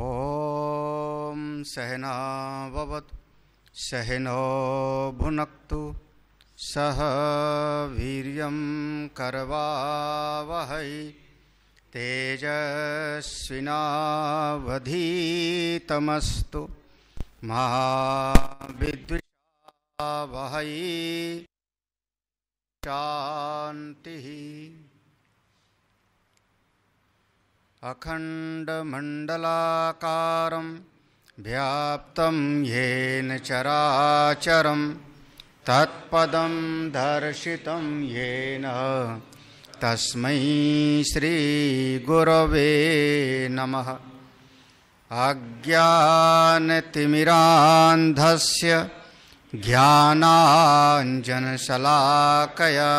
ॐ सहनाववत् सहनो भुनक्तु सह वीर्यं करवावहै तेजस्विनावधीतमस्तु मा विद्विषावहै शान्तिः अखंडमंडलाकार व्याप्तं येन चराचरं तत्पदं दर्शितं येन तस्म श्रीगुरव नम अज्ञानतिमिरान्धस्य ज्ञानाञ्जनशलाकया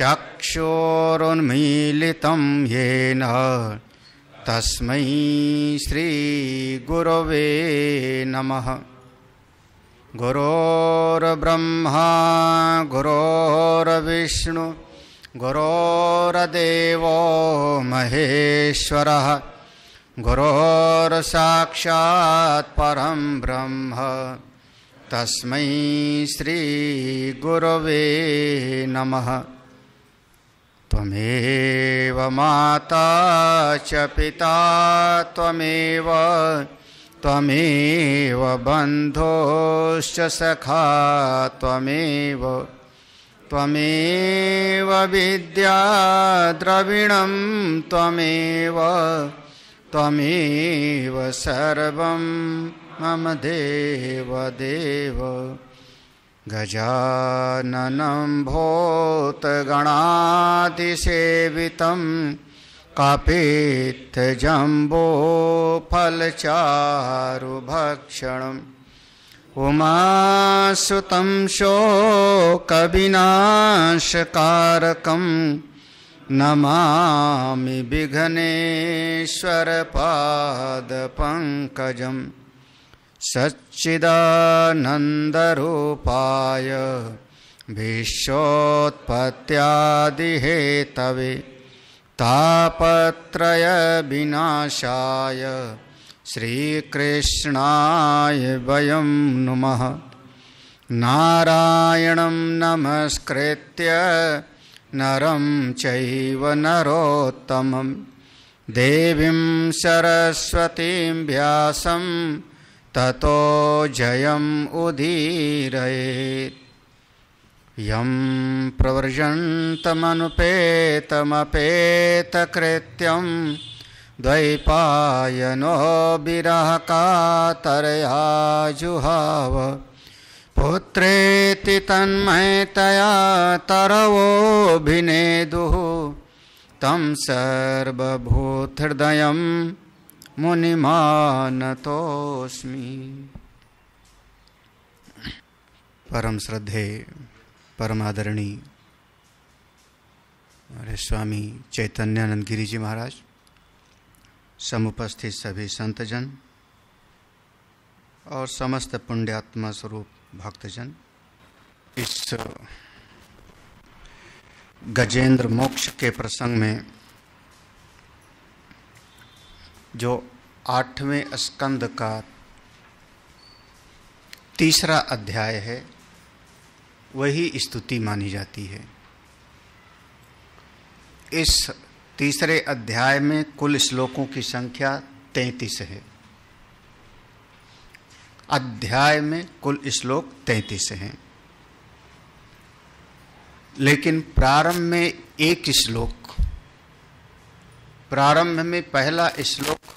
चक्षोरुन्मीलितं येन श्री श्रीगुरवे नम गुरोर्ब्रह्मा गुरोर्विष्णु गुरोर्देव महेश्वर गुरोर्साक्षात्म ब्रह्म तस्म श्रीगुरव नमः त्वमेव माता च पिता त्वमेव त्वमेव बन्धोश्च सखा त्वमेव त्वमेव विद्या द्रविणं त्वमेव त्वमेव सर्वं मम देव, देव गजाननम गजाननं भूतगणातिसेवितं कापीत्थजम्बोफलचारुभक्षणम् उमासुतं शोकविनाशकारकं नमामि विघ्नेश्वरपादपङ्कजम् सच्चिदानन्दरूपाय विश्वोत्पत्त्यादिहेतवे तापत्रयविनाशाय श्रीकृष्णाय वयं नुमः नारायणं नमस्कृत्य नरं चैव नरोत्तमं देवीं सरस्वतीं ततो जयम् उदीरये यं प्रव्रजन्तमनुपेतमपेतकृत्यं द्वैपायनो विरहकातरया जुहाव पुत्रेति तन्मयतया तरवोऽभिनेदुः तं सर्वभूतहृदयम् मुनिमानतोऽस्मि परम श्रद्धे परमादरणी अरे स्वामी चैतन्यानंद गिरी जी महाराज समुपस्थित सभी संतजन और समस्त पुण्यात्मा स्वरूप भक्तजन इस गजेंद्र मोक्ष के प्रसंग में जो आठवें स्कंद का तीसरा अध्याय है वही स्तुति मानी जाती है इस तीसरे अध्याय में कुल श्लोकों की संख्या तैंतीस है अध्याय में कुल श्लोक तैंतीस हैं लेकिन प्रारंभ में एक श्लोक प्रारंभ में पहला श्लोक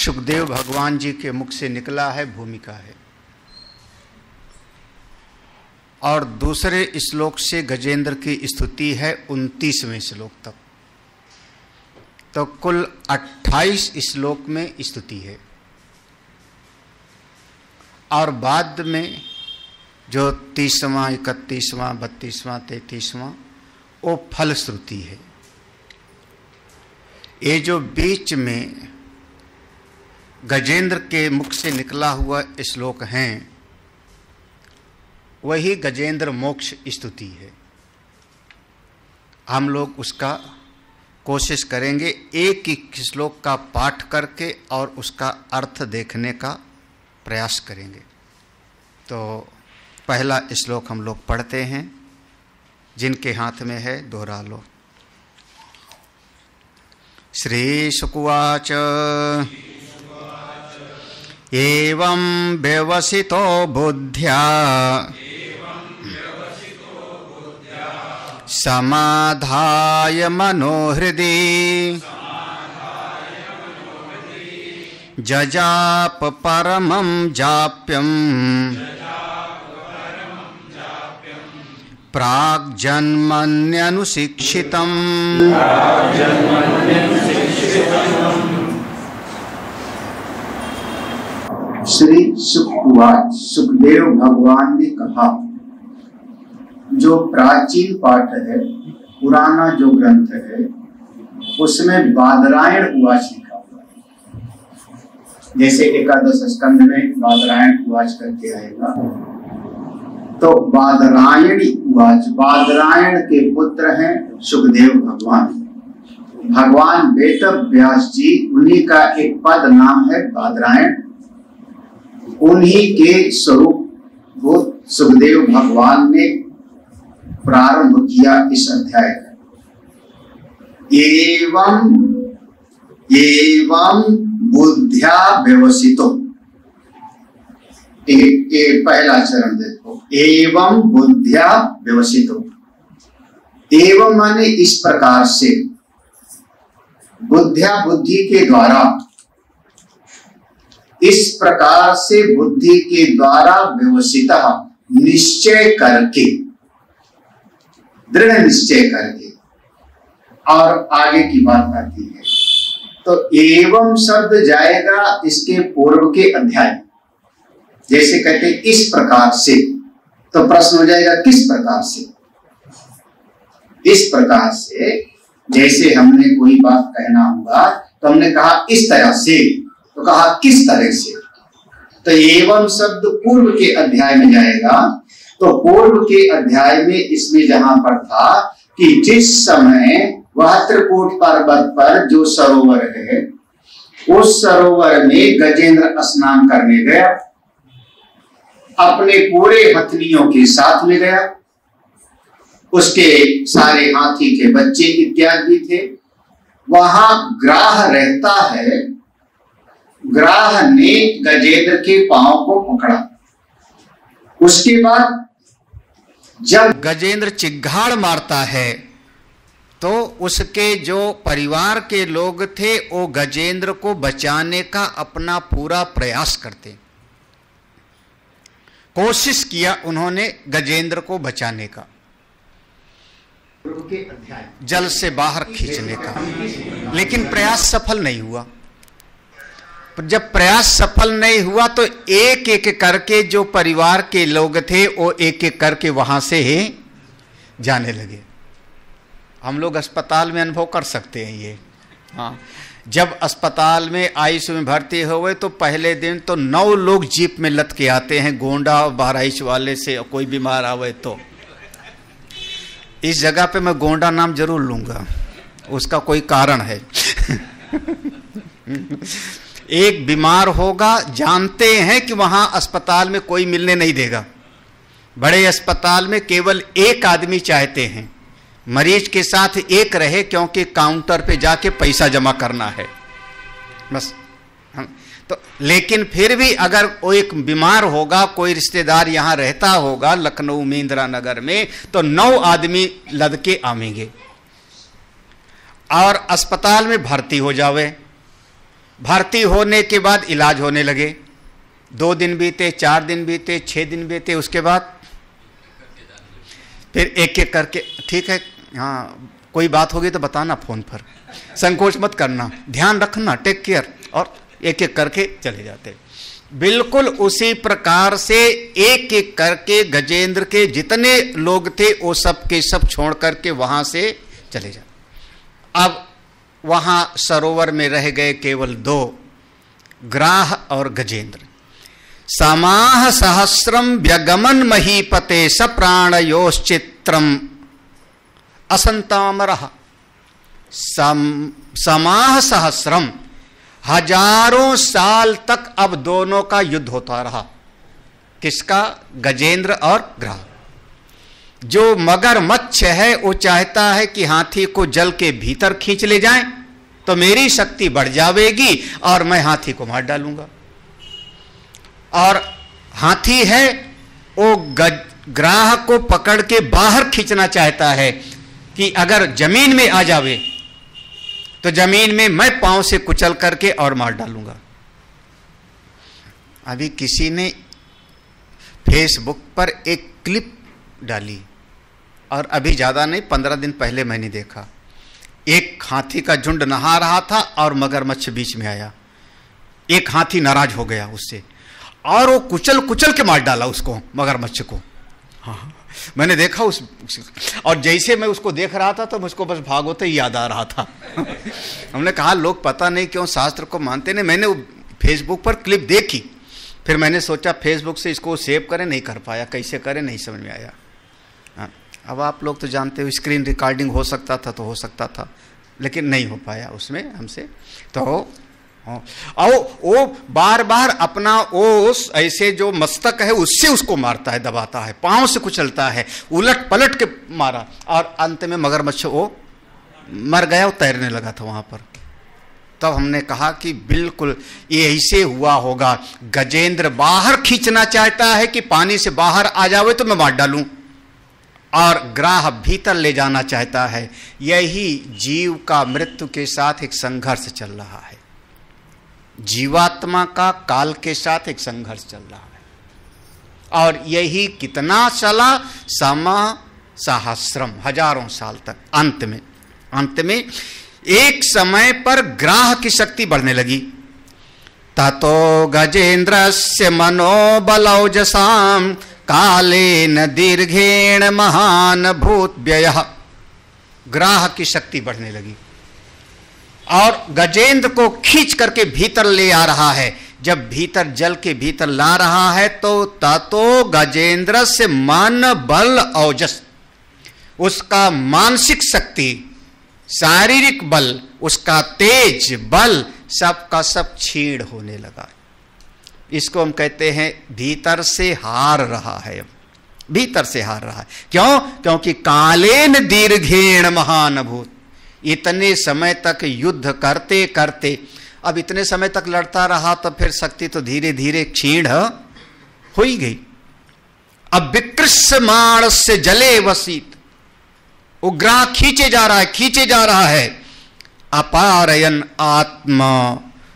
सुखदेव भगवान जी के मुख से निकला है भूमिका है और दूसरे श्लोक से गजेंद्र की स्तुति है उनतीसवें श्लोक तक तो कुल 28 श्लोक में स्तुति है और बाद में जो तीसवां इकतीसवां बत्तीसवां तैतीसवां वो फलश्रुति है ये जो बीच में गजेंद्र के मुख से निकला हुआ श्लोक हैं वही गजेंद्र मोक्ष स्तुति है हम लोग उसका कोशिश करेंगे एक एक श्लोक का पाठ करके और उसका अर्थ देखने का प्रयास करेंगे तो पहला श्लोक हम लोग पढ़ते हैं जिनके हाथ में है दोहरा लो श्रीशुकुवाच एवं व्यवसितो बुद्ध्या समाधाय मनोहृदि जजाप परमं जाप्यं जजाप प्राग्जन्मन्यनुशिक्षितम् श्री सुखवाच सुखदेव भगवान ने कहा जो प्राचीन पाठ है पुराना जो ग्रंथ है उसमें बादरायण उवाच लिखा हुआ है जैसे एकादश स्कंध में बादरायण उवाच करके आएगा तो बादरायणी उवाच बादरायण के पुत्र हैं सुखदेव भगवान भगवान बेतब व्यास जी उन्हीं का एक पद नाम है बादरायण उन्हीं के स्वरूप को सुखदेव भगवान ने प्रारंभ किया इस अध्याय का एवं एवं बुद्धिया व्यवसितों ये पहला चरण देखो एवं बुद्धिया व्यवसित हो एवं माने इस प्रकार से बुद्धिया बुद्धि के द्वारा इस प्रकार से बुद्धि के द्वारा व्यवसित निश्चय करके दृढ़ निश्चय करके और आगे की बात आती है तो एवं शब्द जाएगा इसके पूर्व के अध्याय जैसे कहते इस प्रकार से तो प्रश्न हो जाएगा किस प्रकार से इस प्रकार से जैसे हमने कोई बात कहना होगा तो हमने कहा इस तरह से तो कहा किस तरह से तो एवं शब्द पूर्व के अध्याय में जाएगा तो पूर्व के अध्याय में इसमें जहां पर था कि जिस समय वह त्रिकूट पर्वत पर जो सरोवर है उस सरोवर में गजेंद्र स्नान करने गया अपने पूरे पत्नियों के साथ ले गया उसके सारे हाथी के बच्चे इत्यादि थे वहां ग्राह रहता है ग्राह ने गजेंद्र के पांव को पकड़ा उसके बाद जब गजेंद्र चिघाड़ मारता है तो उसके जो परिवार के लोग थे वो गजेंद्र को बचाने का अपना पूरा प्रयास करते कोशिश किया उन्होंने गजेंद्र को बचाने का जल से बाहर खींचने का लेकिन प्रयास सफल नहीं हुआ जब प्रयास सफल नहीं हुआ तो एक एक करके जो परिवार के लोग थे वो एक एक करके वहां से ही जाने लगे हम लोग अस्पताल में अनुभव कर सकते हैं ये हाँ जब अस्पताल में आयुष में भर्ती हो तो पहले दिन तो नौ लोग जीप में लत के आते हैं गोंडा और बहराइच वाले से कोई बीमार आवे तो इस जगह पे मैं गोंडा नाम जरूर लूंगा उसका कोई कारण है एक बीमार होगा जानते हैं कि वहां अस्पताल में कोई मिलने नहीं देगा बड़े अस्पताल में केवल एक आदमी चाहते हैं मरीज के साथ एक रहे क्योंकि काउंटर पे जाके पैसा जमा करना है बस तो लेकिन फिर भी अगर वो एक बीमार होगा कोई रिश्तेदार यहाँ रहता होगा लखनऊ में इंदिरा नगर में तो नौ आदमी लद के आवेंगे और अस्पताल में भर्ती हो जावे भर्ती होने के बाद इलाज होने लगे दो दिन बीते चार दिन बीते छः दिन बीते उसके बाद फिर एक एक करके ठीक है हाँ कोई बात होगी तो बताना फोन पर संकोच मत करना ध्यान रखना टेक केयर और एक एक करके चले जाते बिल्कुल उसी प्रकार से एक एक करके गजेंद्र के जितने लोग थे वो सब के सब छोड़ करके वहां से चले जाते अब वहां सरोवर में रह गए केवल दो ग्राह और गजेंद्र समाह सहस्रम व्यगमन महीपते सप्राण योश्चित्रम असंतामर सम, समाह सहस्रम हजारों साल तक अब दोनों का युद्ध होता रहा किसका गजेंद्र और ग्रह जो मगरमच्छ है वो चाहता है कि हाथी को जल के भीतर खींच ले जाए तो मेरी शक्ति बढ़ जाएगी और मैं हाथी को मार डालूंगा और हाथी है वो ग्राह को पकड़ के बाहर खींचना चाहता है कि अगर जमीन में आ जावे तो जमीन में मैं पांव से कुचल करके और मार डालूंगा अभी किसी ने फेसबुक पर एक क्लिप डाली और अभी ज़्यादा नहीं पंद्रह दिन पहले मैंने देखा एक हाथी का झुंड नहा रहा था और मगरमच्छ बीच में आया एक हाथी नाराज हो गया उससे और वो कुचल कुचल के मार डाला उसको मगरमच्छ को हाँ, हाँ। मैंने देखा उस, उस और जैसे मैं उसको देख रहा था तो मुझको बस भागवत ही याद आ रहा था हमने कहा लोग पता नहीं क्यों शास्त्र को मानते नहीं मैंने फेसबुक पर क्लिप देखी फिर मैंने सोचा फेसबुक से इसको सेव करें नहीं कर पाया कैसे करें नहीं समझ में आया हाँ, अब आप लोग तो जानते हो स्क्रीन रिकॉर्डिंग हो सकता था तो हो सकता था लेकिन नहीं हो पाया उसमें हमसे तो और हाँ। वो बार बार अपना ओस ऐसे जो मस्तक है उससे उसको मारता है दबाता है पांव से कुचलता है उलट पलट के मारा और अंत में मगरमच्छ वो मर गया और तैरने लगा था वहां पर तब हमने कहा कि बिल्कुल ये ऐसे हुआ होगा गजेंद्र बाहर खींचना चाहता है कि पानी से बाहर आ जावे तो मैं मार डालू और ग्राह भीतर ले जाना चाहता है यही जीव का मृत्यु के साथ एक संघर्ष चल रहा है जीवात्मा का काल के साथ एक संघर्ष चल रहा है और यही कितना चला समा सहस्रम हजारों साल तक अंत में अंत में एक समय पर ग्राह की शक्ति बढ़ने लगी ततो गजेन्द्र से मनोबलौजसा कालेन दीर्घेण महान भूत व्यय ग्राह की शक्ति बढ़ने लगी और गजेंद्र को खींच करके भीतर ले आ रहा है जब भीतर जल के भीतर ला रहा है तो ततो गजेंद्र से मन बल औजस उसका मानसिक शक्ति शारीरिक बल उसका तेज बल सब का सब छीण होने लगा इसको हम कहते हैं भीतर से हार रहा है भीतर से हार रहा है क्यों क्योंकि कालेन दीर्घेण महान भूत इतने समय तक युद्ध करते करते अब इतने समय तक लड़ता रहा तो फिर शक्ति तो धीरे धीरे क्षीण हो ही गई अब माण से जले वसीत उग्रा खींचे जा रहा है खींचे जा रहा है अपारयन आत्मा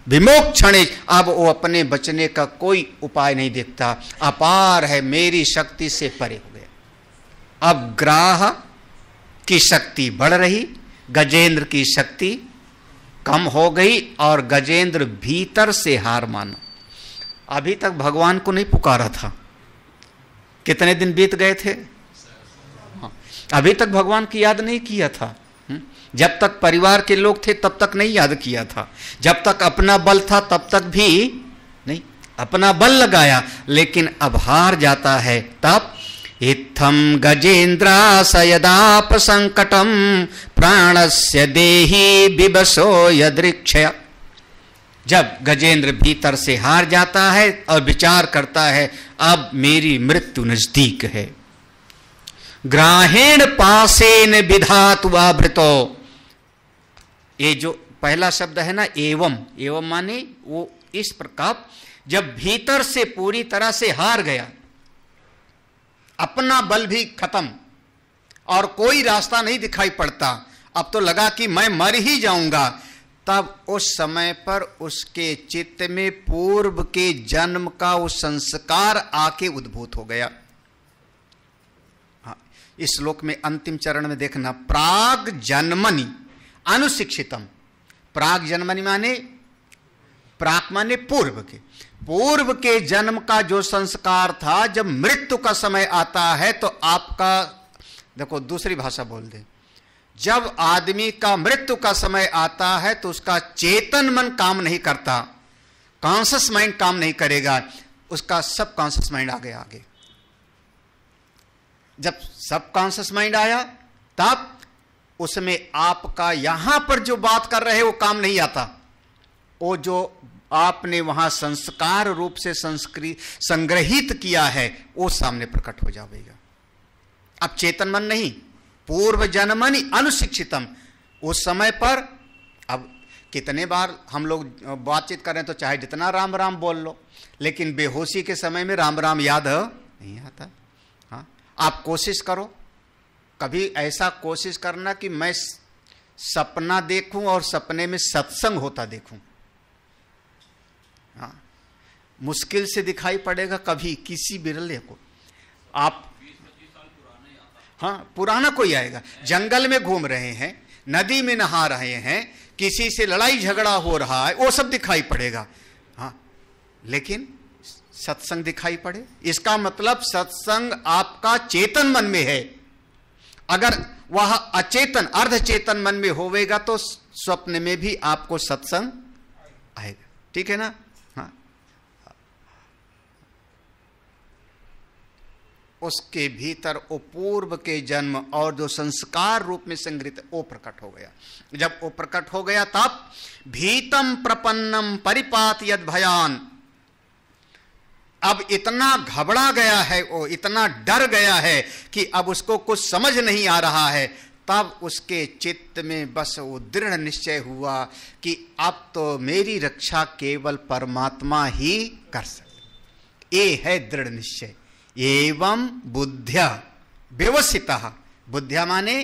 विमोक्षण अब वो अपने बचने का कोई उपाय नहीं देखता अपार है मेरी शक्ति से परे हो गया अब ग्राह की शक्ति बढ़ रही गजेंद्र की शक्ति कम हो गई और गजेंद्र भीतर से हार माना अभी तक भगवान को नहीं पुकारा था कितने दिन बीत गए थे हाँ। अभी तक भगवान की याद नहीं किया था हम्म। जब तक परिवार के लोग थे तब तक नहीं याद किया था जब तक अपना बल था तब तक भी नहीं अपना बल लगाया लेकिन अब हार जाता है तब इत्थं गजेन्द्रासयदापसङ्कटं प्राणस्य देही बिबसो यदृक्ष जब गजेंद्र भीतर से हार जाता है और विचार करता है अब मेरी मृत्यु नजदीक है ग्राहेण पासेन विधातु भृतो ये जो पहला शब्द है ना एवं एवं माने वो इस प्रकार जब भीतर से पूरी तरह से हार गया अपना बल भी खत्म और कोई रास्ता नहीं दिखाई पड़ता अब तो लगा कि मैं मर ही जाऊंगा तब उस समय पर उसके चित्त में पूर्व के जन्म का वो संस्कार आके उद्भूत हो गया हाँ, इस श्लोक में अंतिम चरण में देखना प्राग जन्मनि अनुशिक्षितम प्राग जन्मनि माने प्राक माने पूर्व के पूर्व के जन्म का जो संस्कार था जब मृत्यु का समय आता है तो आपका देखो दूसरी भाषा बोल दे जब आदमी का मृत्यु का समय आता है तो उसका चेतन मन काम नहीं करता कॉन्सियस माइंड काम नहीं करेगा उसका सब कॉन्शस माइंड गया आगे जब सब कॉन्शस माइंड आया तब उसमें आपका यहां पर जो बात कर रहे वो काम नहीं आता वो जो आपने वहां संस्कार रूप से संस्कृत संग्रहित किया है वो सामने प्रकट हो जाएगा अब चेतन मन नहीं पूर्व ही अनुशिक्षितम उस समय पर अब कितने बार हम लोग बातचीत करें तो चाहे जितना राम राम बोल लो लेकिन बेहोशी के समय में राम राम याद नहीं आता हाँ आप कोशिश करो कभी ऐसा कोशिश करना कि मैं सपना देखूं और सपने में सत्संग होता देखूं हाँ मुश्किल से दिखाई पड़ेगा कभी किसी बिरले को आप हाँ पुराना कोई आएगा जंगल में घूम रहे हैं नदी में नहा रहे हैं किसी से लड़ाई झगड़ा हो रहा है वो सब दिखाई पड़ेगा हाँ लेकिन सत्संग दिखाई पड़े इसका मतलब सत्संग आपका चेतन मन में है अगर वह अचेतन अर्ध चेतन मन में होवेगा तो स्वप्न में भी आपको सत्संग आएगा ठीक है ना उसके भीतर वो पूर्व के जन्म और जो संस्कार रूप में संग्रहित वो प्रकट हो गया जब वो प्रकट हो गया तब भीतम प्रपन्नम परिपात यद भयान अब इतना घबरा गया है वो इतना डर गया है कि अब उसको कुछ समझ नहीं आ रहा है तब उसके चित्त में बस वो दृढ़ निश्चय हुआ कि अब तो मेरी रक्षा केवल परमात्मा ही कर सकते ये है दृढ़ निश्चय एवं बुद्धिया व्यवस्थिता बुद्धिया माने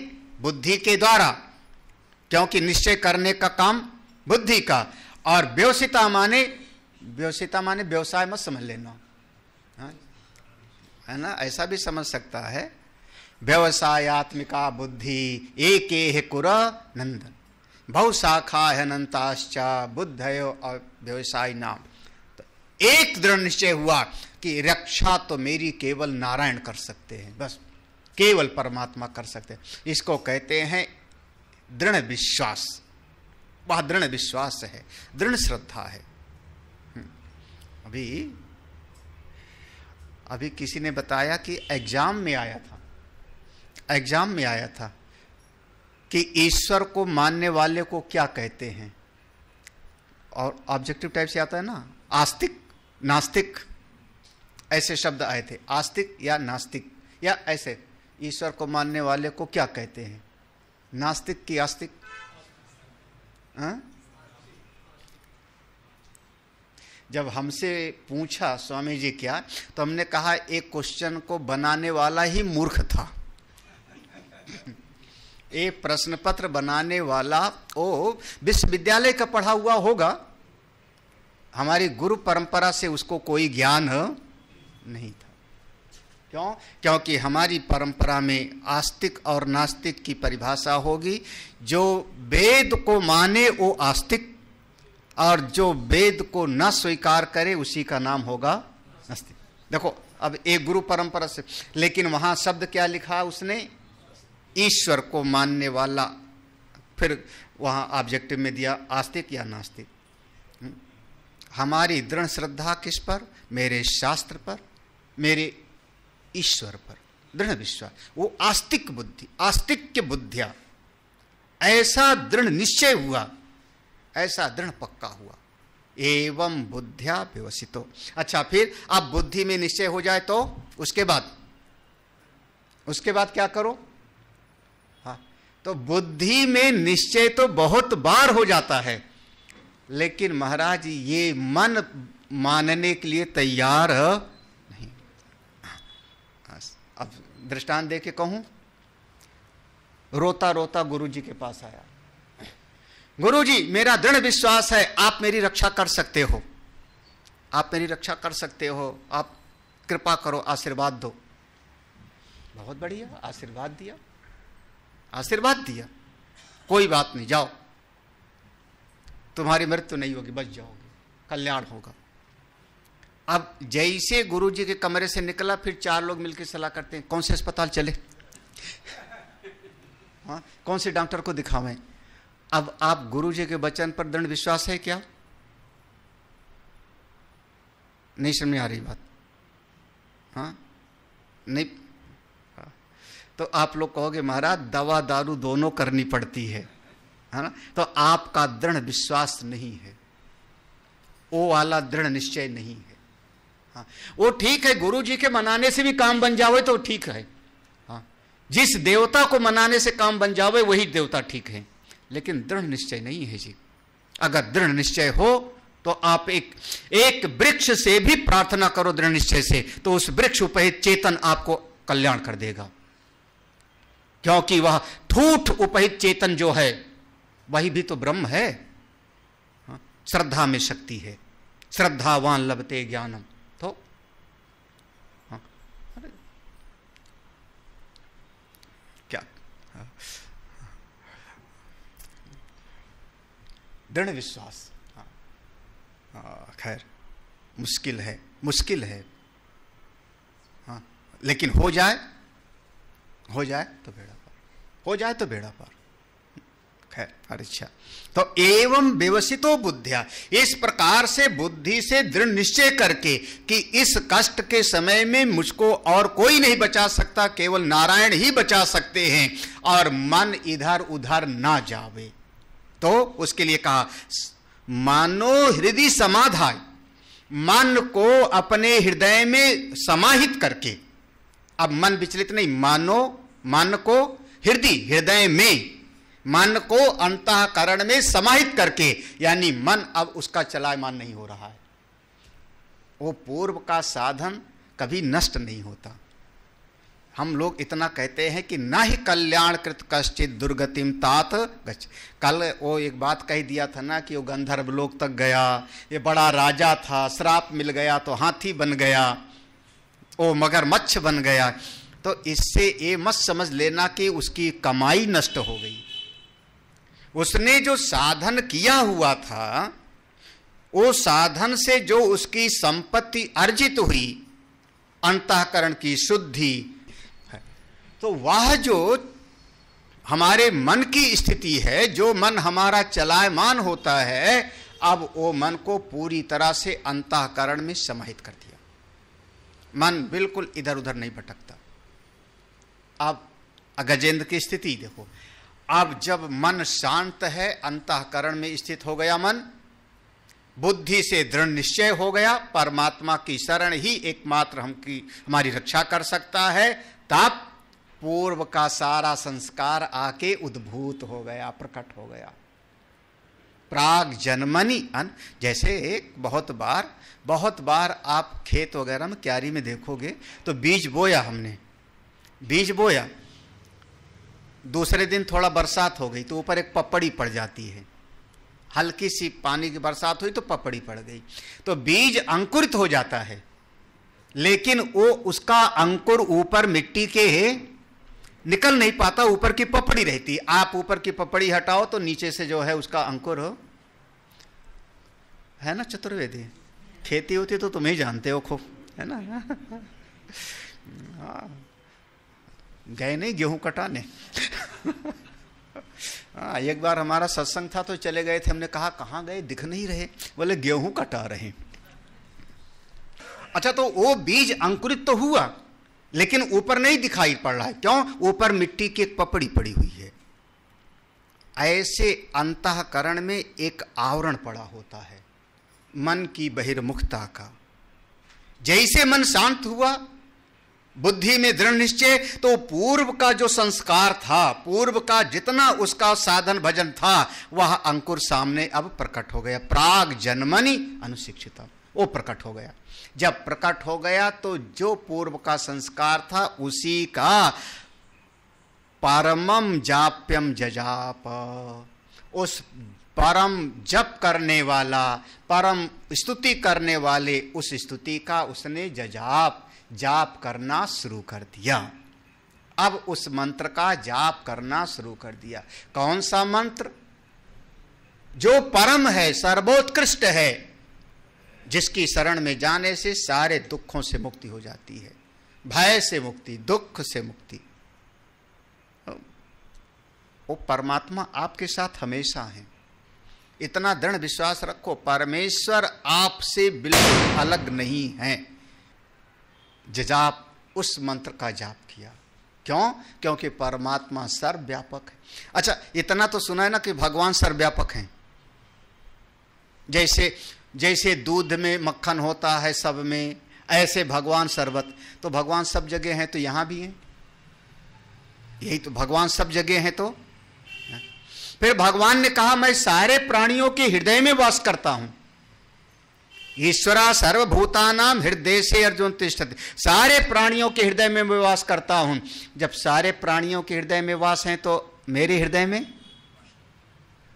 बुद्धि के द्वारा क्योंकि निश्चय करने का काम बुद्धि का और व्यवसिता माने व्यवसिता माने व्यवसाय मत समझ लेना हाँ? है ना ऐसा भी समझ सकता है व्यवसायत्मिका बुद्धि एक हे कुर नंदन बहुशाखा है नंताश्चा बुद्ध और व्यवसाय नाम तो एक दृढ़ निश्चय हुआ की रक्षा तो मेरी केवल नारायण कर सकते हैं बस केवल परमात्मा कर सकते हैं इसको कहते हैं दृढ़ विश्वास वह दृढ़ विश्वास है दृढ़ श्रद्धा है हम्म। अभी अभी किसी ने बताया कि एग्जाम में आया था एग्जाम में आया था कि ईश्वर को मानने वाले को क्या कहते हैं और ऑब्जेक्टिव टाइप से आता है ना आस्तिक नास्तिक ऐसे शब्द आए थे आस्तिक या नास्तिक या ऐसे ईश्वर को मानने वाले को क्या कहते हैं नास्तिक की आस्तिक आ? हाँ? जब हमसे पूछा स्वामी जी क्या तो हमने कहा एक क्वेश्चन को बनाने वाला ही मूर्ख था एक प्रश्न पत्र बनाने वाला ओ विश्वविद्यालय का पढ़ा हुआ होगा हमारी गुरु परंपरा से उसको कोई ज्ञान नहीं था क्यों क्योंकि हमारी परंपरा में आस्तिक और नास्तिक की परिभाषा होगी जो वेद को माने वो आस्तिक और जो वेद को न स्वीकार करे उसी का नाम होगा नास्तिक देखो अब एक गुरु परंपरा से लेकिन वहां शब्द क्या लिखा उसने ईश्वर को मानने वाला फिर वहां ऑब्जेक्टिव में दिया आस्तिक या नास्तिक हम्म? हमारी दृढ़ श्रद्धा किस पर मेरे शास्त्र पर मेरे ईश्वर पर दृढ़ विश्वास वो आस्तिक बुद्धि आस्तिक बुद्धिया ऐसा दृढ़ निश्चय हुआ ऐसा दृढ़ पक्का हुआ एवं बुद्धिया व्यवसितो अच्छा फिर आप बुद्धि में निश्चय हो जाए तो उसके बाद उसके बाद क्या करो हाँ तो बुद्धि में निश्चय तो बहुत बार हो जाता है लेकिन महाराज ये मन मानने के लिए तैयार दृष्टांत दे के कहूँ रोता रोता गुरुजी के पास आया गुरुजी मेरा दृढ़ विश्वास है आप मेरी रक्षा कर सकते हो आप मेरी रक्षा कर सकते हो आप कृपा करो आशीर्वाद दो बहुत बढ़िया आशीर्वाद दिया आशीर्वाद दिया कोई बात नहीं जाओ तुम्हारी मृत्यु नहीं होगी बच जाओगे कल्याण होगा अब जैसे गुरु जी के कमरे से निकला फिर चार लोग मिलकर सलाह करते हैं कौन से अस्पताल चले हाँ कौन से डॉक्टर को दिखावें अब आप गुरु जी के वचन पर दृढ़ विश्वास है क्या नहीं समझ आ रही बात हाँ नहीं हाँ, तो आप लोग कहोगे महाराज दवा दारू दोनों करनी पड़ती है है ना तो आपका दृढ़ विश्वास नहीं है ओ वाला दृढ़ निश्चय नहीं है हाँ वो ठीक है गुरु जी के मनाने से भी काम बन जावे तो ठीक है हाँ जिस देवता को मनाने से काम बन जावे वही देवता ठीक है लेकिन दृढ़ निश्चय नहीं है जी अगर दृढ़ निश्चय हो तो आप एक एक वृक्ष से भी प्रार्थना करो दृढ़ निश्चय से तो उस वृक्ष उपहित चेतन आपको कल्याण कर देगा क्योंकि वह ठूठ उपहित चेतन जो है वही भी तो ब्रह्म है हाँ। श्रद्धा में शक्ति है श्रद्धावान लभते ज्ञानम दृढ़ विश्वास हाँ। हाँ, खैर मुश्किल है मुश्किल है हाँ लेकिन हो जाए हो जाए तो बेड़ा पार हो जाए तो बेड़ा पार खैर हर इच्छा तो एवं व्यवसितो बुद्धिया इस प्रकार से बुद्धि से दृढ़ निश्चय करके कि इस कष्ट के समय में मुझको और कोई नहीं बचा सकता केवल नारायण ही बचा सकते हैं और मन इधर उधर ना जावे तो उसके लिए कहा मानो हृदय समाधाय मन को अपने हृदय में समाहित करके अब मन विचलित नहीं मानो मन को हृदय हृदय में मन को अंतकरण में समाहित करके यानी मन अब उसका चलायमान नहीं हो रहा है वो पूर्व का साधन कभी नष्ट नहीं होता हम लोग इतना कहते हैं कि ना ही कल्याणकृत कश्चित दुर्गतिम तात कल वो एक बात कह दिया था ना कि वो गंधर्व लोक तक गया ये बड़ा राजा था श्राप मिल गया तो हाथी बन गया ओ मगरमच्छ बन गया तो इससे ये मत समझ लेना कि उसकी कमाई नष्ट हो गई उसने जो साधन किया हुआ था वो साधन से जो उसकी संपत्ति अर्जित हुई अंतकरण की शुद्धि तो वह जो हमारे मन की स्थिति है जो मन हमारा चलायमान होता है अब वो मन को पूरी तरह से अंतकरण में समाहित कर दिया मन बिल्कुल इधर उधर नहीं भटकता अब गजेंद्र की स्थिति देखो अब जब मन शांत है अंतकरण में स्थित हो गया मन बुद्धि से दृढ़ निश्चय हो गया परमात्मा की शरण ही एकमात्र हम की हमारी रक्षा कर सकता है ताप पूर्व का सारा संस्कार आके उद्भूत हो गया प्रकट हो गया प्राग जन्मनी अन जैसे एक बहुत बार बहुत बार आप खेत वगैरह में क्यारी में देखोगे तो बीज बोया हमने बीज बोया दूसरे दिन थोड़ा बरसात हो गई तो ऊपर एक पपड़ी पड़ जाती है हल्की सी पानी की बरसात हुई तो पपड़ी पड़ गई तो बीज अंकुरित हो जाता है लेकिन वो उसका अंकुर ऊपर मिट्टी के निकल नहीं पाता ऊपर की पपड़ी रहती आप ऊपर की पपड़ी हटाओ तो नीचे से जो है उसका अंकुर हो है ना चतुर्वेदी खेती होती तो तुम ही जानते हो खूब है ना हाँ। गए नहीं गेहूं कटाने हाँ एक बार हमारा सत्संग था तो चले गए थे हमने कहा कहाँ गए दिख नहीं रहे बोले गेहूं कटा रहे अच्छा तो वो बीज अंकुरित तो हुआ लेकिन ऊपर नहीं दिखाई पड़ रहा है क्यों ऊपर मिट्टी की एक पपड़ी पड़ी हुई है ऐसे अंतकरण में एक आवरण पड़ा होता है मन की बहिर्मुखता का जैसे मन शांत हुआ बुद्धि में दृढ़ निश्चय तो पूर्व का जो संस्कार था पूर्व का जितना उसका साधन भजन था वह अंकुर सामने अब प्रकट हो गया प्राग जन्मनी अनुशिक्षितम वो प्रकट हो गया जब प्रकट हो गया तो जो पूर्व का संस्कार था उसी का परमम जाप्यम जजाप उस परम जप करने वाला परम स्तुति करने वाले उस स्तुति का उसने जजाप जाप करना शुरू कर दिया अब उस मंत्र का जाप करना शुरू कर दिया कौन सा मंत्र जो परम है सर्वोत्कृष्ट है जिसकी शरण में जाने से सारे दुखों से मुक्ति हो जाती है भय से मुक्ति दुख से मुक्ति वो परमात्मा आपके साथ हमेशा है इतना दृढ़ विश्वास रखो परमेश्वर आपसे बिल्कुल अलग नहीं है जजाप उस मंत्र का जाप किया क्यों क्योंकि परमात्मा सर्वव्यापक है अच्छा इतना तो सुना है ना कि भगवान सर्वव्यापक हैं जैसे जैसे दूध में मक्खन होता है सब में ऐसे भगवान सर्वत तो भगवान सब जगह हैं तो यहाँ भी हैं यही तो भगवान सब जगह हैं तो फिर भगवान ने कहा मैं सारे प्राणियों के हृदय में वास करता हूं ईश्वरा सर्वभूतानाम हृदय से अर्जुन तिष्ठ सारे प्राणियों के हृदय में मैं वास करता हूं जब सारे प्राणियों के हृदय में वास है तो मेरे हृदय में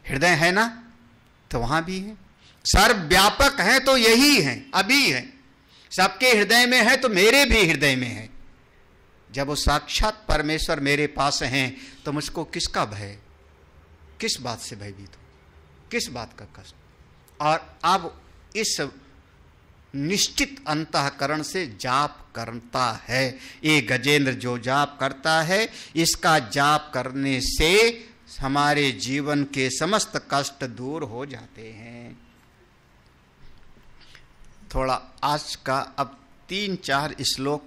हृदय है ना तो वहां भी है सर्वव्यापक है तो यही है अभी है सबके हृदय में है तो मेरे भी हृदय में है जब वो साक्षात परमेश्वर मेरे पास हैं तो मुझको किसका भय किस बात से भयभीत हो किस बात का कष्ट और अब इस निश्चित अंतकरण से जाप करता है ये गजेंद्र जो जाप करता है इसका जाप करने से हमारे जीवन के समस्त कष्ट दूर हो जाते हैं थोड़ा आज का अब तीन चार श्लोक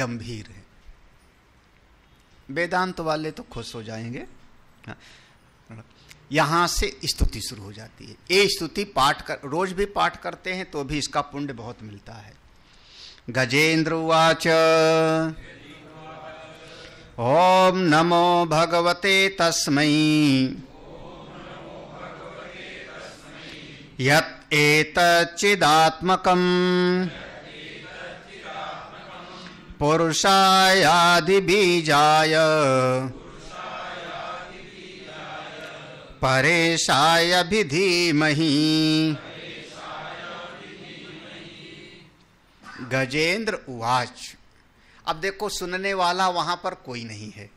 गंभीर है वेदांत वाले तो खुश हो जाएंगे हाँ। यहां से स्तुति शुरू हो जाती है ये स्तुति पाठ कर रोज भी पाठ करते हैं तो भी इसका पुण्य बहुत मिलता है गजेंद्र उवाच ओम नमो भगवते तस्मी यत् एतचिदात्मक पुरुषायादिबीजाय परेशा भी गजेंद्र उवाच अब देखो सुनने वाला वहां पर कोई नहीं है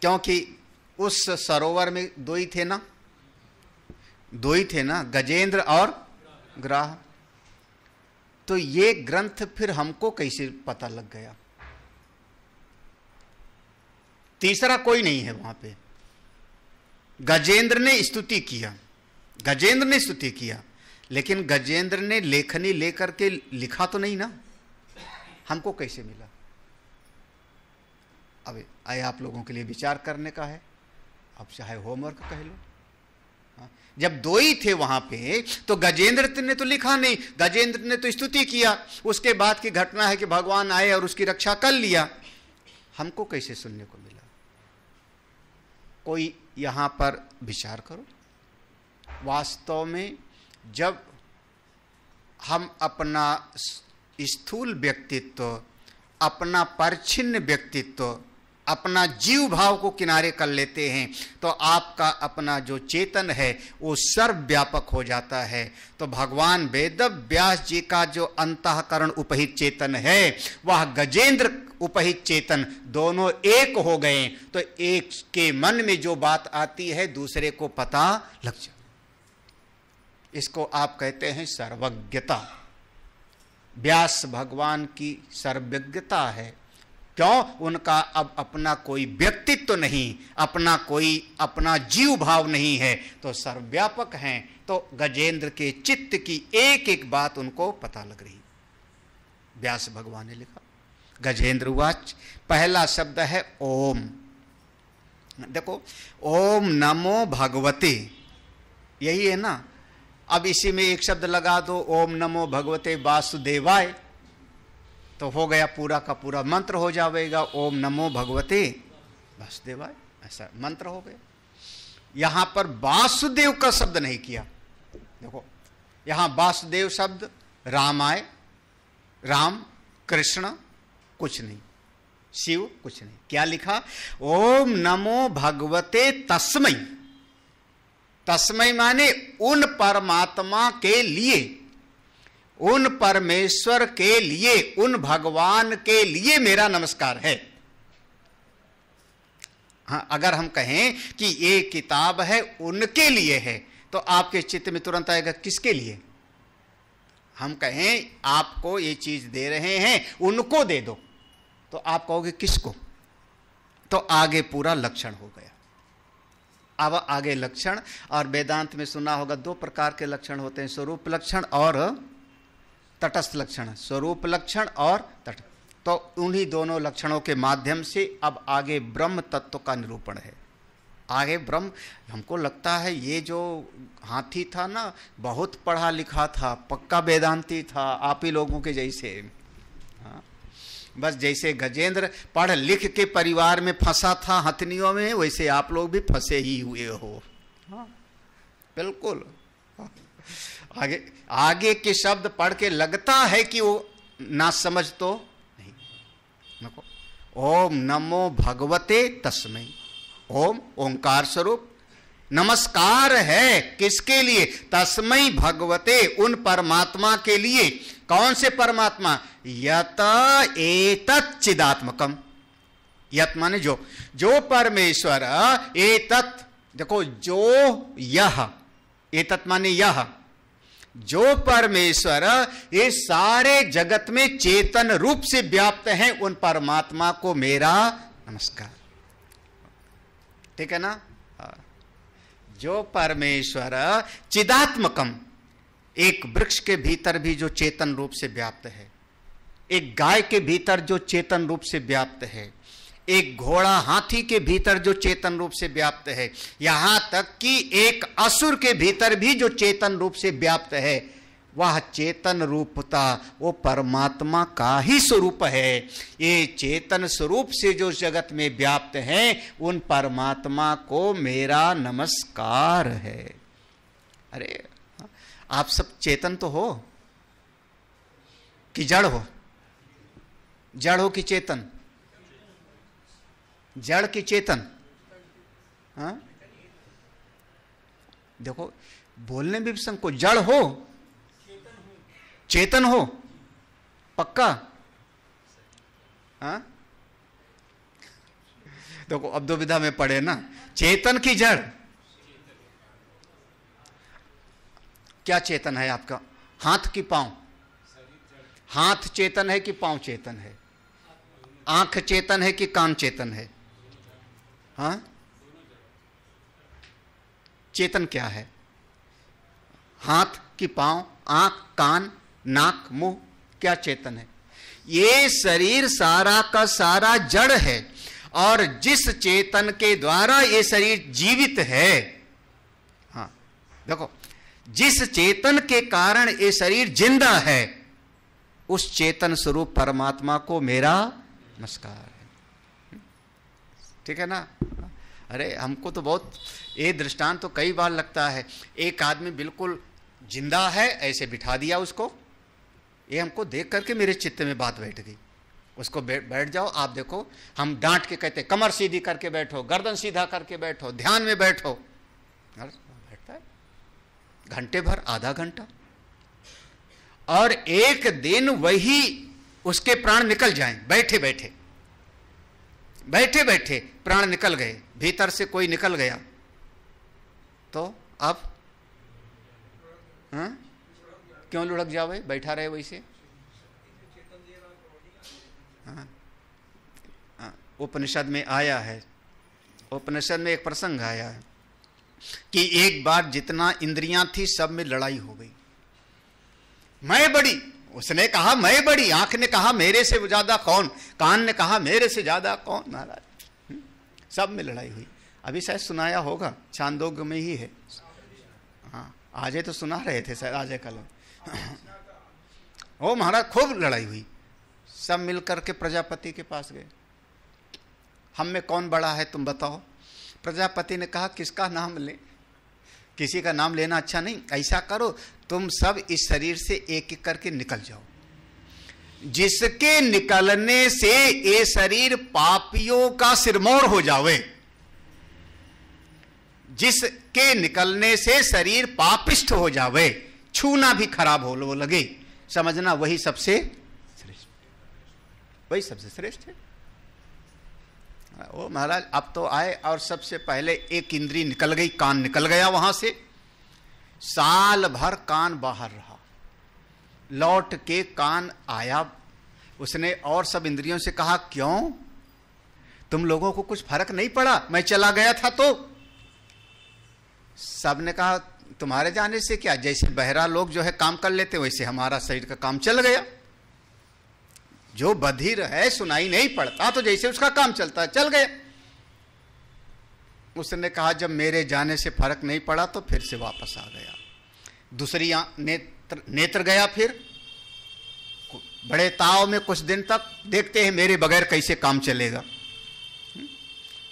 क्योंकि उस सरोवर में दो ही थे ना दो ही थे ना गजेंद्र और ग्राह तो ये ग्रंथ फिर हमको कैसे पता लग गया तीसरा कोई नहीं है वहां पे गजेंद्र ने स्तुति किया गजेंद्र ने स्तुति किया लेकिन गजेंद्र ने लेखनी लेकर के लिखा तो नहीं ना हमको कैसे मिला अब आए आप लोगों के लिए विचार करने का है अब चाहे होमवर्क कह लो जब दो ही थे वहां पे तो गजेंद्र ने तो लिखा नहीं गजेंद्र ने तो स्तुति किया उसके बाद की घटना है कि भगवान आए और उसकी रक्षा कर लिया हमको कैसे सुनने को मिला कोई यहां पर विचार करो वास्तव में जब हम अपना स्थूल व्यक्तित्व अपना परछिन्न व्यक्तित्व अपना जीव भाव को किनारे कर लेते हैं तो आपका अपना जो चेतन है वो सर्वव्यापक हो जाता है तो भगवान वेद व्यास जी का जो अंतकरण उपहित चेतन है वह गजेंद्र उपहित चेतन दोनों एक हो गए तो एक के मन में जो बात आती है दूसरे को पता लग जा इसको आप कहते हैं सर्वज्ञता व्यास भगवान की सर्वज्ञता है क्यों उनका अब अपना कोई व्यक्तित्व तो नहीं अपना कोई अपना जीव भाव नहीं है तो सर्वव्यापक हैं तो गजेंद्र के चित्त की एक एक बात उनको पता लग रही व्यास भगवान ने लिखा गजेंद्र वाच पहला शब्द है ओम देखो ओम नमो भगवते यही है ना अब इसी में एक शब्द लगा दो ओम नमो भगवते वासुदेवाय तो हो गया पूरा का पूरा मंत्र हो जाएगा ओम नमो भगवते वासुदेवाय ऐसा मंत्र हो गया यहां पर वासुदेव का शब्द नहीं किया देखो यहां वासुदेव शब्द रामाय राम कृष्ण कुछ नहीं शिव कुछ नहीं क्या लिखा ओम नमो भगवते तस्मय तस्मय माने उन परमात्मा के लिए उन परमेश्वर के लिए उन भगवान के लिए मेरा नमस्कार है हाँ अगर हम कहें कि ये किताब है उनके लिए है तो आपके चित्त में तुरंत आएगा किसके लिए हम कहें आपको ये चीज दे रहे हैं उनको दे दो तो आप कहोगे किसको तो आगे पूरा लक्षण हो गया अब आगे लक्षण और वेदांत में सुना होगा दो प्रकार के लक्षण होते हैं स्वरूप लक्षण और तटस्थ लक्षण स्वरूप लक्षण और तट तो उन्हीं दोनों लक्षणों के माध्यम से अब आगे ब्रह्म तत्व का निरूपण है आगे ब्रह्म हमको लगता है ये जो हाथी था ना बहुत पढ़ा लिखा था पक्का वेदांती था आप ही लोगों के जैसे हाँ। बस जैसे गजेंद्र पढ़ लिख के परिवार में फंसा था हथनियों में वैसे आप लोग भी फंसे ही हुए हो हाँ बिल्कुल आगे आगे के शब्द पढ़ के लगता है कि वो ना समझ तो नहीं देखो ओम नमो भगवते तस्मय ओम ओंकार स्वरूप नमस्कार है किसके लिए तस्मय भगवते उन परमात्मा के लिए कौन से परमात्मा यत एत चिदात्मकम यत माने जो जो परमेश्वर एतत देखो जो यह एतत माने यह जो परमेश्वर ये सारे जगत में चेतन रूप से व्याप्त हैं उन परमात्मा को मेरा नमस्कार ठीक है ना हाँ। जो परमेश्वर चिदात्मकम एक वृक्ष के भीतर भी जो चेतन रूप से व्याप्त है एक गाय के भीतर जो चेतन रूप से व्याप्त है एक घोड़ा हाथी के भीतर जो चेतन रूप से व्याप्त है यहां तक कि एक असुर के भीतर भी जो चेतन रूप से व्याप्त है वह चेतन रूपता वो परमात्मा का ही स्वरूप है ये चेतन स्वरूप से जो जगत में व्याप्त है उन परमात्मा को मेरा नमस्कार है अरे आप सब चेतन तो हो कि जड़ हो जड़ हो कि चेतन जड़ के चेतन हाँ देखो बोलने भी संको जड़ हो चेतन हो पक्का हाँ देखो अब दो विधा में पढ़े ना चेतन की जड़ क्या चेतन है आपका हाथ की पांव हाथ चेतन है कि पांव चेतन है आंख चेतन है कि कान चेतन है हाँ चेतन क्या है हाथ की पांव आंख कान नाक मुंह क्या चेतन है ये शरीर सारा का सारा जड़ है और जिस चेतन के द्वारा ये शरीर जीवित है हाँ देखो जिस चेतन के कारण ये शरीर जिंदा है उस चेतन स्वरूप परमात्मा को मेरा नमस्कार ठीक है ना अरे हमको तो बहुत ये दृष्टांत तो कई बार लगता है एक आदमी बिल्कुल जिंदा है ऐसे बिठा दिया उसको ये हमको देख करके मेरे चित्त में बात बैठ गई उसको बैठ जाओ आप देखो हम डांट के कहते कमर सीधी करके बैठो गर्दन सीधा करके बैठो ध्यान में बैठो बैठता है घंटे भर आधा घंटा और एक दिन वही उसके प्राण निकल जाएं बैठे बैठे बैठे बैठे प्राण निकल गए भीतर से कोई निकल गया तो अब हाँ? क्यों लुढ़क जाओ बैठा रहे वैसे हाँ। हाँ, उपनिषद में आया है उपनिषद में एक प्रसंग आया है कि एक बार जितना इंद्रियां थी सब में लड़ाई हो गई मैं बड़ी उसने कहा मैं बड़ी आंख ने कहा मेरे से ज्यादा कौन कान ने कहा मेरे से ज्यादा कौन महाराज हम्म। सब में लड़ाई हुई अभी शायद सुनाया होगा चांदोग में ही है हाँ आजय तो सुना रहे थे शायद आजय कलम ओ महाराज खूब लड़ाई हुई सब मिलकर के प्रजापति के पास गए हम में कौन बड़ा है तुम बताओ प्रजापति ने कहा किसका नाम लें किसी का नाम लेना अच्छा नहीं ऐसा करो तुम सब इस शरीर से एक एक करके निकल जाओ जिसके निकलने से ये शरीर पापियों का सिरमौर हो जावे जिसके निकलने से शरीर पापिष्ट हो जावे छूना भी खराब हो लगे समझना वही सबसे श्रेष्ठ वही सबसे श्रेष्ठ है वो महाराज अब तो आए और सबसे पहले एक इंद्री निकल गई कान निकल गया वहां से साल भर कान बाहर रहा लौट के कान आया उसने और सब इंद्रियों से कहा क्यों तुम लोगों को कुछ फर्क नहीं पड़ा मैं चला गया था तो सबने कहा तुम्हारे जाने से क्या जैसे बहरा लोग जो है काम कर लेते वैसे हमारा शरीर का काम चल गया जो बधिर है सुनाई नहीं पड़ता तो जैसे उसका काम चलता है चल गया उसने कहा जब मेरे जाने से फर्क नहीं पड़ा तो फिर से वापस आ गया दूसरी नेत्र नेत्र गया फिर बड़े ताव में कुछ दिन तक देखते हैं मेरे बगैर कैसे काम चलेगा हम्म?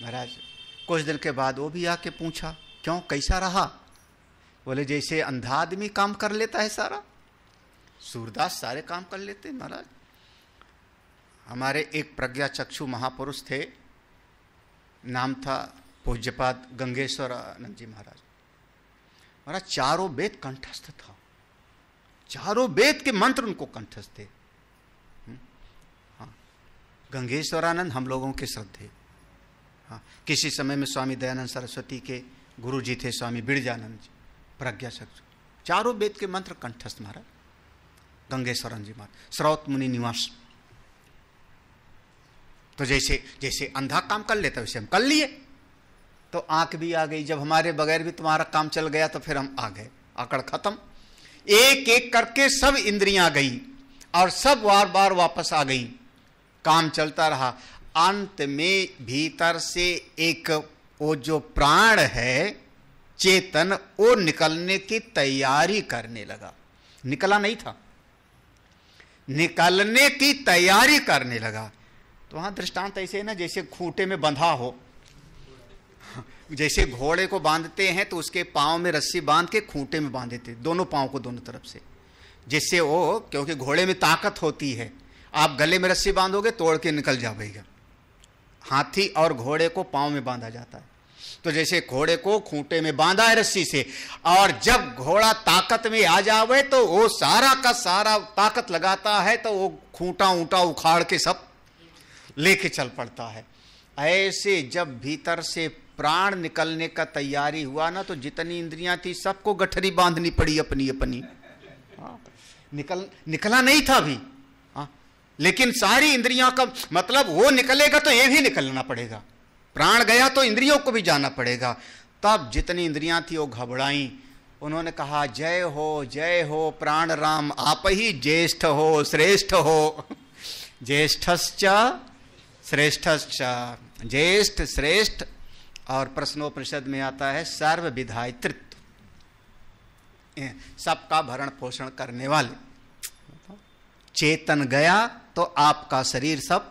महाराज कुछ दिन के बाद वो भी आके पूछा क्यों कैसा रहा बोले जैसे अंधा आदमी काम कर लेता है सारा सूरदास सारे काम कर लेते महाराज हमारे एक प्रज्ञा चक्षु महापुरुष थे नाम था पूज्यपाद गंगेश्वर आनंद जी महाराज महाराज चारों वेद कंठस्थ था चारों वेद के मंत्र उनको कंठस्थ थे हम्म? हाँ गंगेश्वरानंद हम लोगों के श्रद्धे हाँ किसी समय में स्वामी दयानंद सरस्वती के गुरु जी थे स्वामी बिरजानंद जी प्रज्ञा चक्षु चारों वेद के मंत्र कंठस्थ महाराज गंगेश्वरन जी महाराज श्रौत मुनि निवास तो जैसे जैसे अंधा काम कर लेता वैसे हम कर लिए तो आंख भी आ गई जब हमारे बगैर भी तुम्हारा काम चल गया तो फिर हम आ गए आकड़ खत्म एक एक करके सब इंद्रियां गई और सब बार बार वापस आ गई काम चलता रहा अंत में भीतर से एक वो जो प्राण है चेतन वो निकलने की तैयारी करने लगा निकला नहीं था निकलने की तैयारी करने लगा तो वहां दृष्टांत ऐसे है ना जैसे खूंटे में बंधा हो जैसे घोड़े को बांधते हैं तो उसके पाँव में रस्सी बांध के खूंटे में बांध देते दोनों पाँव को दोनों तरफ से जिससे वो क्योंकि घोड़े में ताकत होती है आप गले में रस्सी बांधोगे तोड़ के निकल जाएगा हाथी और घोड़े को पाँव में बांधा जाता है तो जैसे घोड़े को खूंटे में बांधा है रस्सी से और जब घोड़ा ताकत में आ जावे तो वो सारा का सारा ताकत लगाता है तो वो खूंटा ऊंटा उखाड़ के सब लेके चल पड़ता है ऐसे जब भीतर से प्राण निकलने का तैयारी हुआ ना तो जितनी इंद्रियां थी सबको गठरी बांधनी पड़ी अपनी अपनी हाँ, निकल निकला नहीं था अभी हाँ, लेकिन सारी इंद्रियों का मतलब वो निकलेगा तो ये भी निकलना पड़ेगा प्राण गया तो इंद्रियों को भी जाना पड़ेगा तब जितनी इंद्रियां थी वो घबराई उन्होंने कहा जय हो जय हो प्राण राम आप ही ज्येष्ठ हो श्रेष्ठ हो ज्येष्ठ श्रेष्ठ ज्येष्ठ श्रेष्ठ और प्रश्नोपनिषद में आता है सर्व विधायतृत्व सबका भरण पोषण करने वाले चेतन गया तो आपका शरीर सब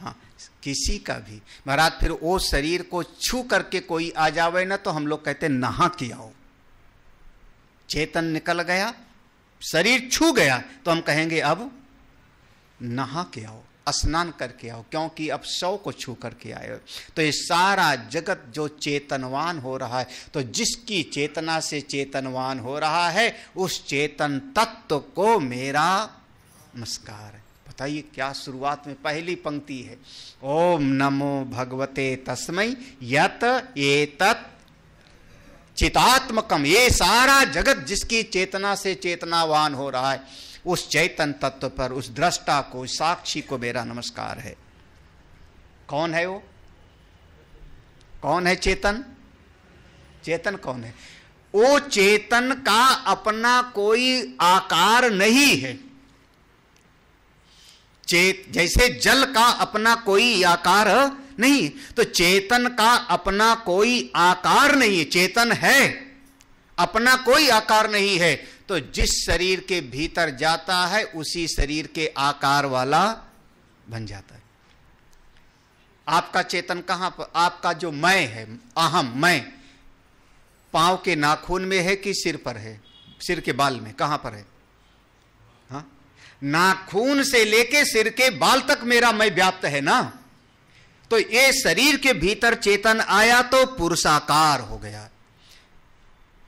हाँ किसी का भी महाराज फिर वो शरीर को छू करके कोई आ जावे ना तो हम लोग कहते नहा किया हो चेतन निकल गया शरीर छू गया तो हम कहेंगे अब नहा के आओ स्नान करके आओ क्योंकि अब सौ को छू करके आए हो तो ये सारा जगत जो चेतनवान हो रहा है तो जिसकी चेतना से चेतनवान हो रहा है उस चेतन तत्व को मेरा नमस्कार है बताइए क्या शुरुआत में पहली पंक्ति है ओम नमो भगवते तस्मय यत ये चितात्मकम ये सारा जगत जिसकी चेतना से चेतनावान हो रहा है उस चैतन तत्व पर उस दृष्टा को उस साक्षी को मेरा नमस्कार है कौन है वो कौन है चेतन चेतन कौन है वो चेतन का अपना कोई आकार नहीं है चेत जैसे जल का अपना कोई आकार नहीं तो चेतन का अपना कोई आकार नहीं है चेतन है अपना कोई आकार नहीं है तो जिस शरीर के भीतर जाता है उसी शरीर के आकार वाला बन जाता है आपका चेतन कहां पर आपका जो मैं है अहम मैं पांव के नाखून में है कि सिर पर है सिर के बाल में कहां पर है हाँ? नाखून से लेके सिर के बाल तक मेरा मैं व्याप्त है ना तो ये शरीर के भीतर चेतन आया तो पुरुषाकार हो गया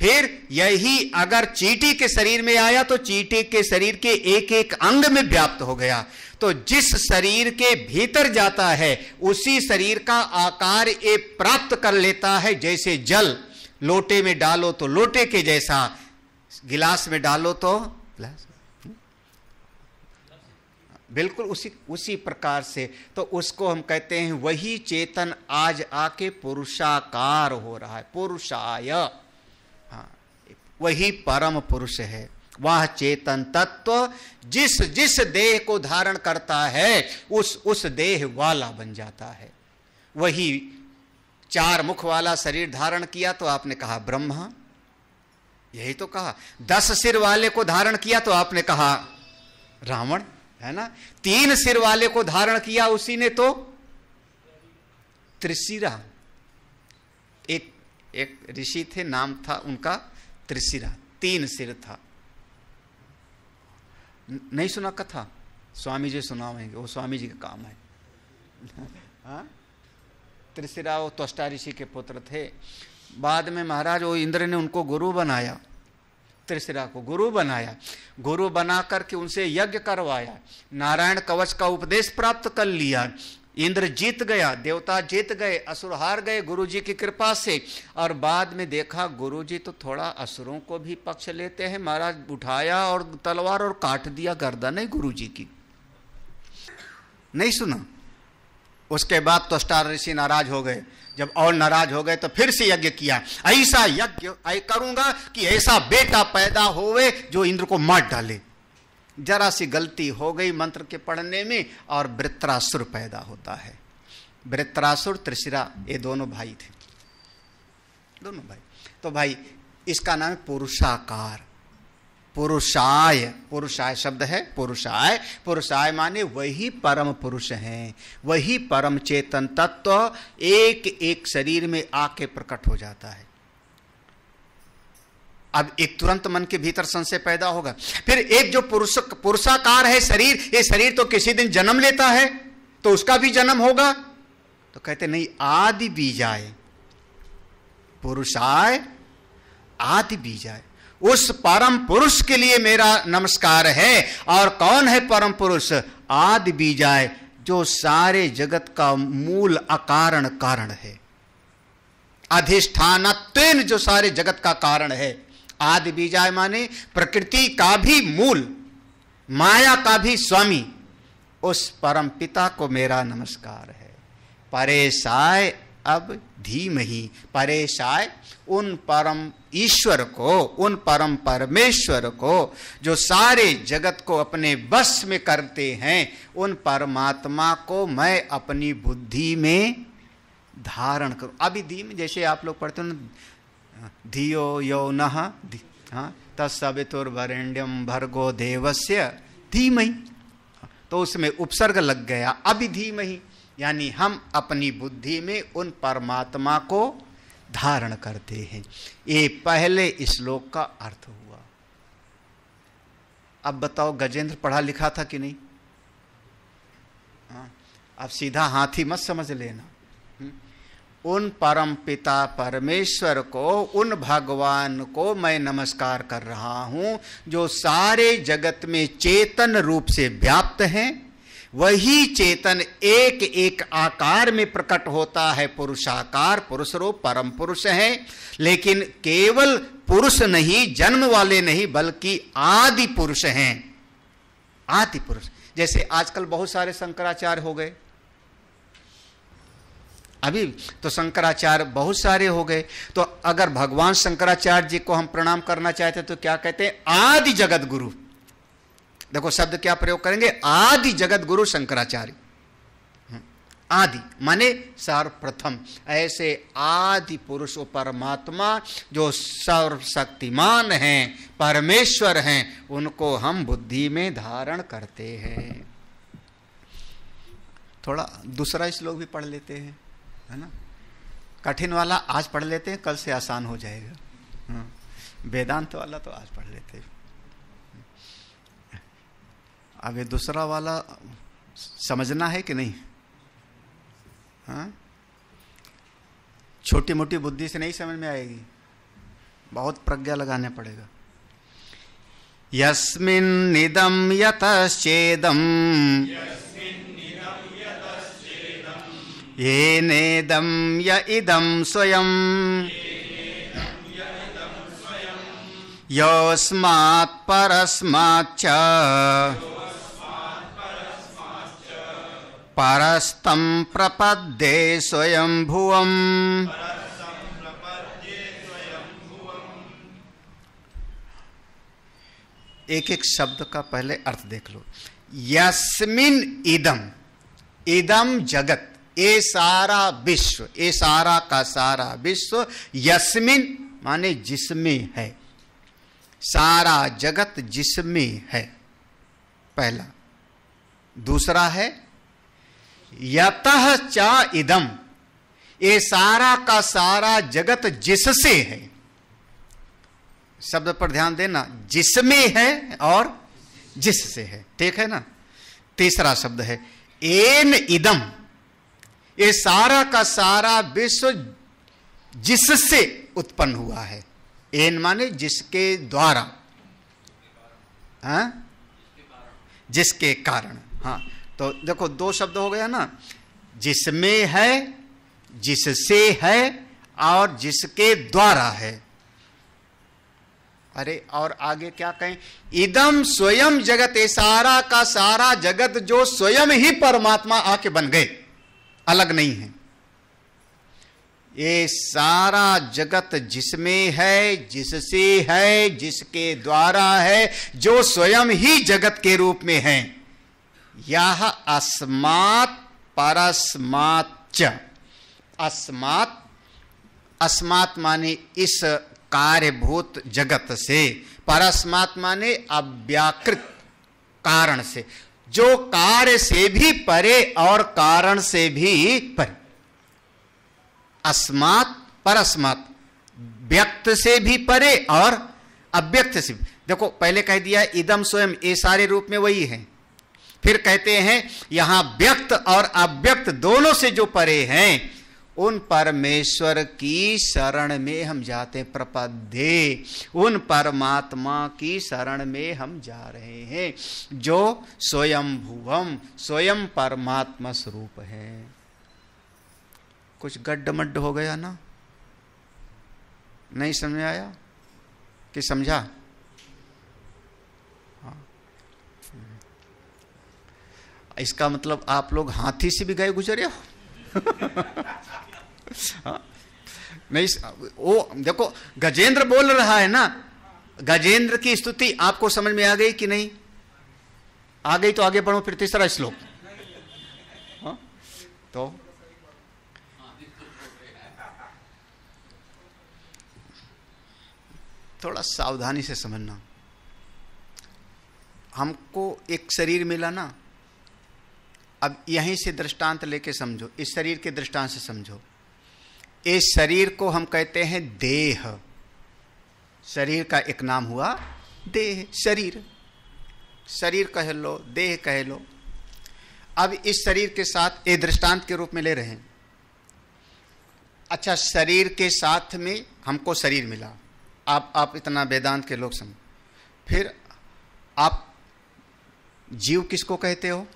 फिर यही अगर चीटी के शरीर में आया तो चीटी के शरीर के एक एक अंग में व्याप्त हो गया तो जिस शरीर के भीतर जाता है उसी शरीर का आकार ये प्राप्त कर लेता है जैसे जल लोटे में डालो तो लोटे के जैसा गिलास में डालो तो गिलास बिल्कुल उसी उसी प्रकार से तो उसको हम कहते हैं वही चेतन आज आके पुरुषाकार हो रहा है पुरुषाय वही परम पुरुष है वह चेतन तत्व जिस जिस देह को धारण करता है उस उस देह वाला बन जाता है वही चार मुख वाला शरीर धारण किया तो आपने कहा ब्रह्मा यही तो कहा दस सिर वाले को धारण किया तो आपने कहा रावण है ना तीन सिर वाले को धारण किया उसी ने तो त्रिशिरा एक एक ऋषि थे नाम था उनका त्रिशिरा तीन सिर था नहीं सुना कथा स्वामी जी सुनावेंगे वो स्वामी जी का काम है हाँ? त्रिशिरा वो त्वष्टा ऋषि के पुत्र थे बाद में महाराज वो इंद्र ने उनको गुरु बनाया त्रिशिरा को गुरु बनाया गुरु बना करके उनसे यज्ञ करवाया नारायण कवच का उपदेश प्राप्त कर लिया इंद्र जीत गया देवता जीत गए असुर हार गए गुरुजी की कृपा से और बाद में देखा गुरुजी तो थोड़ा असुरों को भी पक्ष लेते हैं महाराज उठाया और तलवार और काट दिया गर्दन है जी की नहीं सुना उसके बाद तो स्टार ऋषि नाराज हो गए जब और नाराज हो गए तो फिर से यज्ञ किया ऐसा यज्ञ करूंगा कि ऐसा बेटा पैदा होवे जो इंद्र को मार डाले जरा सी गलती हो गई मंत्र के पढ़ने में और वृत्रासुर पैदा होता है वृत्रासुर त्रिशिरा ये दोनों भाई थे दोनों भाई तो भाई इसका नाम है पुरुषाकार पुरुषाय पुरुषाय शब्द है पुरुषाय पुरुषाय माने वही परम पुरुष हैं वही परम चेतन तत्व तो एक एक शरीर में आके प्रकट हो जाता है अब एक तुरंत मन के भीतर संशय पैदा होगा फिर एक जो पुरुष पुरुषाकार है शरीर ये शरीर तो किसी दिन जन्म लेता है तो उसका भी जन्म होगा तो कहते नहीं आदि बीजाय पुरुषाय आदि बीजाय उस परम पुरुष के लिए मेरा नमस्कार है और कौन है परम पुरुष आदि बीजाय जो सारे जगत का मूल अकारण कारण है अधिष्ठान जो सारे जगत का कारण है आदि बीजा माने प्रकृति का भी मूल माया का भी स्वामी उस परम पिता को मेरा नमस्कार है परेशाय अब धीम ही परेशाय उन परम ईश्वर को उन परम परमेश्वर को जो सारे जगत को अपने बस में करते हैं उन परमात्मा को मैं अपनी बुद्धि में धारण करूं अभी धीम जैसे आप लोग पढ़ते हो धियो यो नः तस्वितुर्वरेण्यम भर्गो देवस्य धीमहि तो उसमें उपसर्ग लग गया अभी अभिधीमहि यानी हम अपनी बुद्धि में उन परमात्मा को धारण करते हैं ये पहले श्लोक का अर्थ हुआ अब बताओ गजेंद्र पढ़ा लिखा था कि नहीं हाँ? अब सीधा हाथी मत समझ लेना उन परम पिता परमेश्वर को उन भगवान को मैं नमस्कार कर रहा हूँ जो सारे जगत में चेतन रूप से व्याप्त हैं वही चेतन एक एक आकार में प्रकट होता है पुरुषाकार पुरुष रूप परम पुरुष है लेकिन केवल पुरुष नहीं जन्म वाले नहीं बल्कि आदि पुरुष हैं आदि पुरुष जैसे आजकल बहुत सारे शंकराचार्य हो गए अभी तो शंकराचार्य बहुत सारे हो गए तो अगर भगवान शंकराचार्य जी को हम प्रणाम करना चाहते तो क्या कहते हैं आदि जगत गुरु देखो शब्द क्या प्रयोग करेंगे आदि जगत गुरु शंकराचार्य हम्म। आदि माने सर्वप्रथम ऐसे आदि पुरुष परमात्मा जो सर्वशक्तिमान हैं परमेश्वर हैं उनको हम बुद्धि में धारण करते हैं थोड़ा दूसरा श्लोक भी पढ़ लेते हैं है ना कठिन वाला आज पढ़ लेते हैं कल से आसान हो जाएगा हाँ। वेदांत वाला तो आज पढ़ लेते हैं अब ये दूसरा वाला समझना है कि नहीं हाँ? छोटी मोटी बुद्धि से नहीं समझ में आएगी बहुत प्रज्ञा लगाने पड़ेगा यस्मिन्निदम यतश्चेदम yes. येनेदं य इदं स्वयम् योऽस्मात्परस्माच्च परस्तं प्रपद्ये स्वयं स्वयंभुवम् एक एक शब्द का पहले अर्थ देख लो यस्मिन इदम इदम जगत ये सारा विश्व ये सारा का सारा विश्व यस्मिन माने जिसमें है सारा जगत जिसमें है पहला दूसरा है यत चा इदम ये सारा का सारा जगत जिससे है शब्द पर ध्यान देना जिसमें है और जिससे है ठीक है ना तीसरा शब्द है एन इदम ये सारा का सारा विश्व जिससे उत्पन्न हुआ है एन माने जिसके द्वारा हाँ? जिसके कारण हाँ तो देखो दो शब्द हो गया ना जिसमें है जिससे है और जिसके द्वारा है अरे और आगे क्या कहें इदम स्वयं जगत ए सारा का सारा जगत जो स्वयं ही परमात्मा आके बन गए अलग नहीं है ये सारा जगत जिसमें है जिससे है जिसके द्वारा है जो स्वयं ही जगत के रूप में है यह अस्मात् परस्मात् अस्मात् अस्मात् माने इस कार्यभूत जगत से परस्मात् माने अव्याकृत कारण से जो कार्य से भी परे और कारण से भी परे अस्मात् परस्मात् व्यक्त से भी परे और अव्यक्त से भी देखो पहले कह दिया इदम स्वयं ये सारे रूप में वही है फिर कहते हैं यहां व्यक्त और अव्यक्त दोनों से जो परे हैं उन परमेश्वर की शरण में हम जाते हैं प्रपदे उन परमात्मा की शरण में हम जा रहे हैं जो स्वयं भुवम स्वयं परमात्मा स्वरूप है कुछ गड्ढमड्ढ हो गया ना नहीं समझ आया कि समझा हाँ। इसका मतलब आप लोग हाथी से भी गए गुजरे हो हाँ? नहीं वो देखो गजेंद्र बोल रहा है ना गजेंद्र की स्तुति आपको समझ में आ गई कि नहीं आ गई तो आगे बढ़ो फिर तीसरा श्लोक हाँ? तो थोड़ा सावधानी से समझना हमको एक शरीर मिला ना अब यहीं से दृष्टांत लेके समझो इस शरीर के दृष्टांत से समझो इस शरीर को हम कहते हैं देह शरीर का एक नाम हुआ देह शरीर शरीर कह लो देह कह लो अब इस शरीर के साथ ये दृष्टांत के रूप में ले रहे हैं अच्छा शरीर के साथ में हमको शरीर मिला आप आप इतना वेदांत के लोग समझ फिर आप जीव किसको कहते हो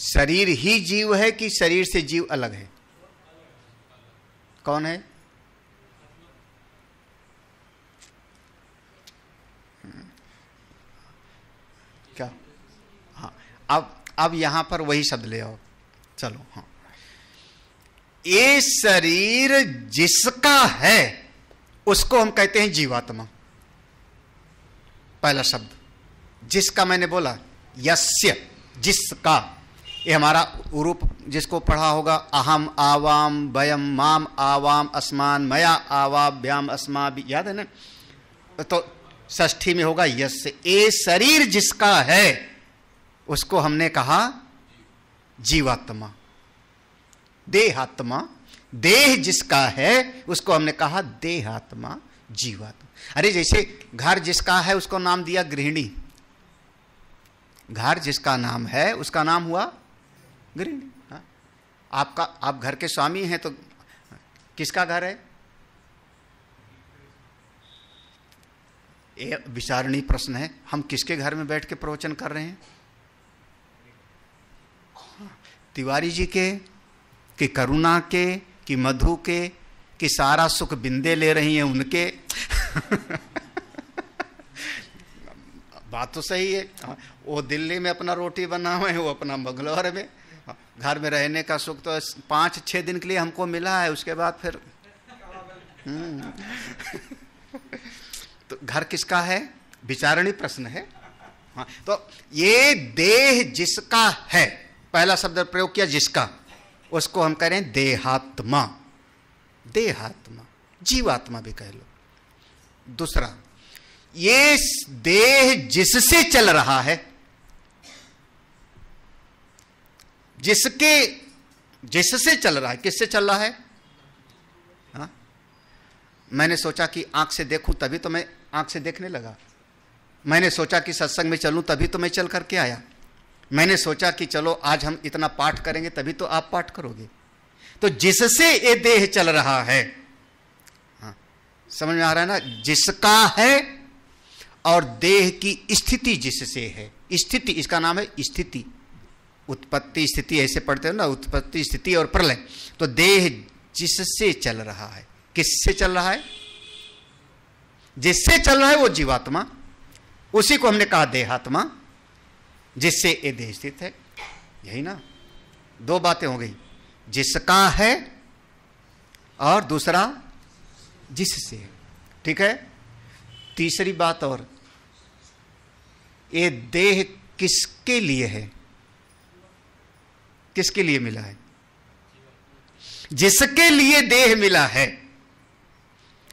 शरीर ही जीव है कि शरीर से जीव अलग है कौन है क्या हाँ अब अब यहां पर वही शब्द ले आओ चलो हाँ ये शरीर जिसका है उसको हम कहते हैं जीवात्मा पहला शब्द जिसका मैंने बोला यस्य जिसका ये हमारा रूप जिसको पढ़ा होगा अहम आवाम भयम माम आवाम असमान मया आवाभ्याम असमा भी याद है ना तो ष्ठी में होगा यस ए शरीर जिसका है उसको हमने कहा जीवात्मा देहात्मा देह जिसका है उसको हमने कहा देहात्मा जीवात्मा अरे जैसे घर जिसका है उसको नाम दिया गृहिणी घर जिसका नाम है उसका नाम हुआ गृहिणी हाँ। आपका आप घर के स्वामी हैं तो किसका घर है ये विचारणीय प्रश्न है हम किसके घर में बैठ के प्रवचन कर रहे हैं हाँ, तिवारी जी के कि करुणा के कि मधु के कि सारा सुख बिंदे ले रही हैं उनके बात तो सही है हाँ, वो दिल्ली में अपना रोटी बना हुए हैं वो अपना बंगलौर में घर में रहने का सुख तो पाँच छः दिन के लिए हमको मिला है उसके बाद फिर हम्म। तो घर किसका है विचारणी प्रश्न है हाँ तो ये देह जिसका है पहला शब्द प्रयोग किया जिसका उसको हम कह रहे हैं देहात्मा देहात्मा जीवात्मा भी कह लो दूसरा ये देह जिससे चल रहा है जिसके जिससे चल रहा है किससे चल रहा है हा? मैंने सोचा कि आंख से देखूं तभी तो मैं आंख से देखने लगा मैंने सोचा कि सत्संग में चलूं तभी तो मैं चल करके आया मैंने सोचा कि चलो आज हम इतना पाठ करेंगे तभी तो आप पाठ करोगे तो जिससे ये देह चल रहा है हाँ, समझ में आ रहा है ना जिसका है और देह की स्थिति जिससे है स्थिति इसका नाम है स्थिति उत्पत्ति स्थिति ऐसे पढ़ते हो ना उत्पत्ति स्थिति और प्रलय तो देह जिससे चल रहा है किससे चल रहा है जिससे चल रहा है वो जीवात्मा उसी को हमने कहा देहात्मा जिससे ये देह स्थित है यही ना दो बातें हो गई जिसका है और दूसरा जिससे ठीक है तीसरी बात और ये देह किसके लिए है किसके लिए मिला है जिसके लिए देह मिला है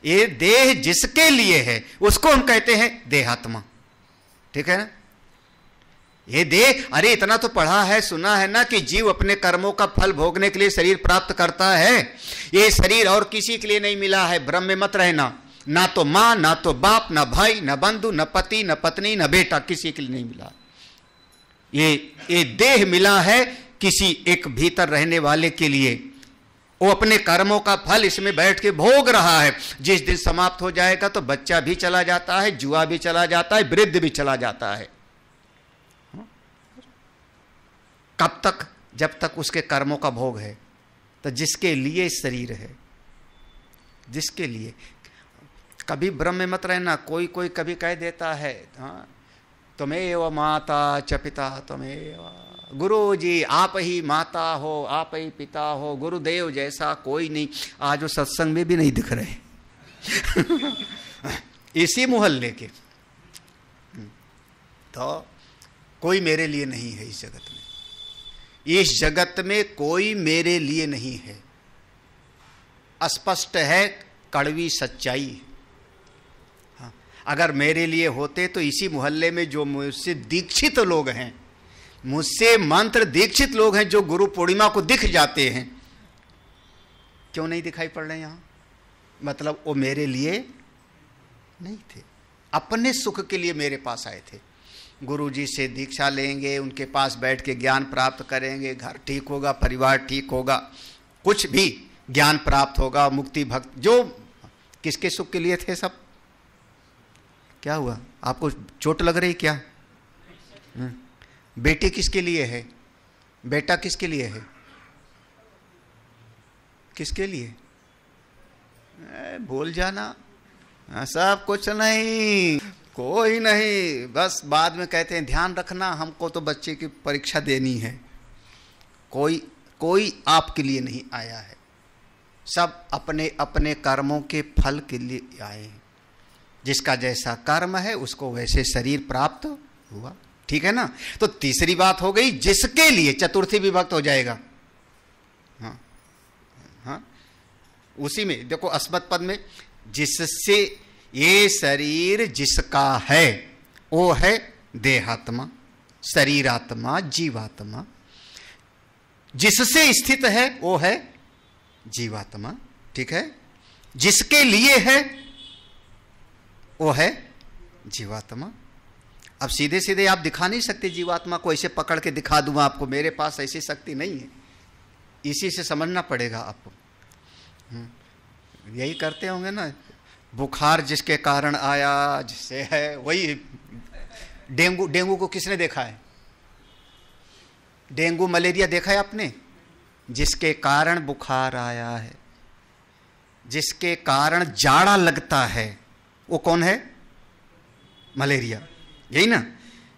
ये देह जिसके लिए है उसको हम कहते हैं देहात्मा ठीक है ना ये देह अरे इतना तो पढ़ा है सुना है ना कि जीव अपने कर्मों का फल भोगने के लिए शरीर प्राप्त करता है ये शरीर और किसी के लिए नहीं मिला है भ्रम में मत रहना ना तो मां ना तो बाप ना भाई ना बंधु ना पति ना पत्नी ना बेटा किसी के लिए नहीं मिला ये ये देह मिला है किसी एक भीतर रहने वाले के लिए वो अपने कर्मों का फल इसमें बैठ के भोग रहा है जिस दिन समाप्त हो जाएगा तो बच्चा भी चला जाता है जुआ भी चला जाता है वृद्ध भी चला जाता है कब तक जब तक उसके कर्मों का भोग है तो जिसके लिए शरीर है जिसके लिए कभी भ्रम में मत रहना कोई कोई कभी कह देता है हाँ तुम्हें व माता च पिता तुम्हें गुरु जी आप ही माता हो आप ही पिता हो गुरुदेव जैसा कोई नहीं आज वो सत्संग में भी नहीं दिख रहे इसी मोहल्ले के तो कोई मेरे लिए नहीं है इस जगत में इस जगत में कोई मेरे लिए नहीं है अस्पष्ट है कड़वी सच्चाई हाँ, अगर मेरे लिए होते तो इसी मोहल्ले में जो मुझसे दीक्षित लोग हैं मुझसे मंत्र दीक्षित लोग हैं जो गुरु पूर्णिमा को दिख जाते हैं क्यों नहीं दिखाई पड़ रहे यहां मतलब वो मेरे लिए नहीं थे अपने सुख के लिए मेरे पास आए थे गुरु जी से दीक्षा लेंगे उनके पास बैठ के ज्ञान प्राप्त करेंगे घर ठीक होगा परिवार ठीक होगा कुछ भी ज्ञान प्राप्त होगा मुक्ति भक्त जो किसके सुख के लिए थे सब क्या हुआ आपको चोट लग रही क्या हम्म। बेटी किसके लिए है बेटा किसके लिए है किसके लिए भूल जाना सब कुछ नहीं कोई नहीं बस बाद में कहते हैं ध्यान रखना हमको तो बच्चे की परीक्षा देनी है कोई कोई आपके लिए नहीं आया है सब अपने अपने कर्मों के फल के लिए आए हैं जिसका जैसा कर्म है उसको वैसे शरीर प्राप्त हुआ ठीक है ना तो तीसरी बात हो गई जिसके लिए चतुर्थी विभक्त हो जाएगा हाँ हाँ उसी में देखो अस्मत पद में जिससे ये शरीर जिसका है वो है देहात्मा शरीरात्मा जीवात्मा जिससे स्थित है वो है जीवात्मा ठीक है जिसके लिए है वो है जीवात्मा अब सीधे सीधे आप दिखा नहीं सकते जीवात्मा को ऐसे पकड़ के दिखा दूंगा आपको मेरे पास ऐसी शक्ति नहीं है इसी से समझना पड़ेगा आपको हम्म। यही करते होंगे ना बुखार जिसके कारण आया जिससे है वही डेंगू डेंगू को किसने देखा है डेंगू मलेरिया देखा है आपने जिसके कारण बुखार आया है जिसके कारण जाड़ा लगता है वो कौन है मलेरिया यही ना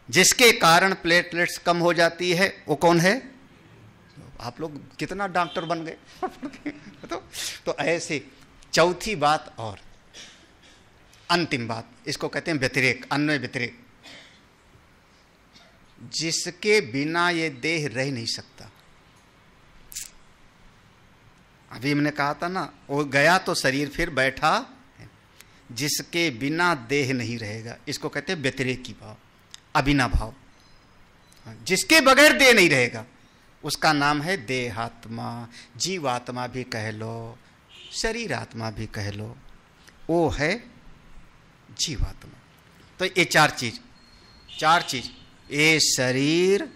जिसके कारण प्लेटलेट्स कम हो जाती है वो कौन है आप लोग कितना डॉक्टर बन गए तो, तो ऐसे चौथी बात और अंतिम बात इसको कहते हैं व्यतिरेक अन्य व्यतिरेक जिसके बिना ये देह रह नहीं सकता अभी मैंने कहा था ना वो गया तो शरीर फिर बैठा जिसके बिना देह नहीं रहेगा इसको कहते हैं की भाव अभिना भाव हाँ, जिसके बगैर देह नहीं रहेगा उसका नाम है देहात्मा जीवात्मा भी कह लो शरीर आत्मा भी कह लो वो है जीवात्मा तो ये चार चीज चार चीज ये शरीर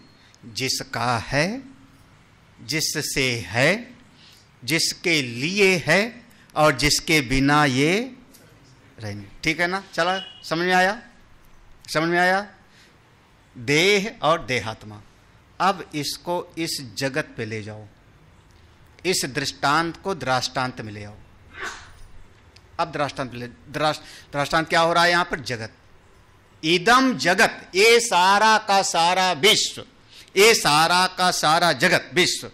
जिसका है जिससे है जिसके लिए है और जिसके बिना ये रहेंगे ठीक है ना चला समझ में आया समझ में आया देह और देहात्मा अब इसको इस जगत पे ले जाओ इस दृष्टांत को दृष्टांत में ले आओ अब दृष्टांत ले दृष्टांत क्या हो रहा है यहां पर जगत इदम जगत ये सारा का सारा विश्व ये सारा का सारा जगत विश्व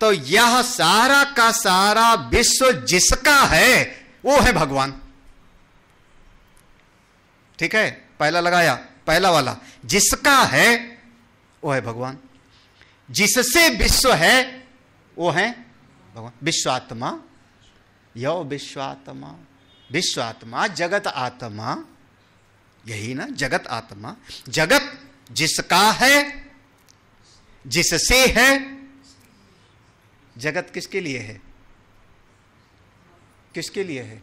तो यह सारा का सारा विश्व जिसका है वो है भगवान ठीक है पहला लगाया पहला वाला जिसका है वो है भगवान जिससे विश्व है वो है भगवान विश्वात्मा यौ विश्वात्मा विश्वात्मा जगत आत्मा यही ना जगत आत्मा जगत जिसका है जिससे है जगत किसके लिए है किसके लिए है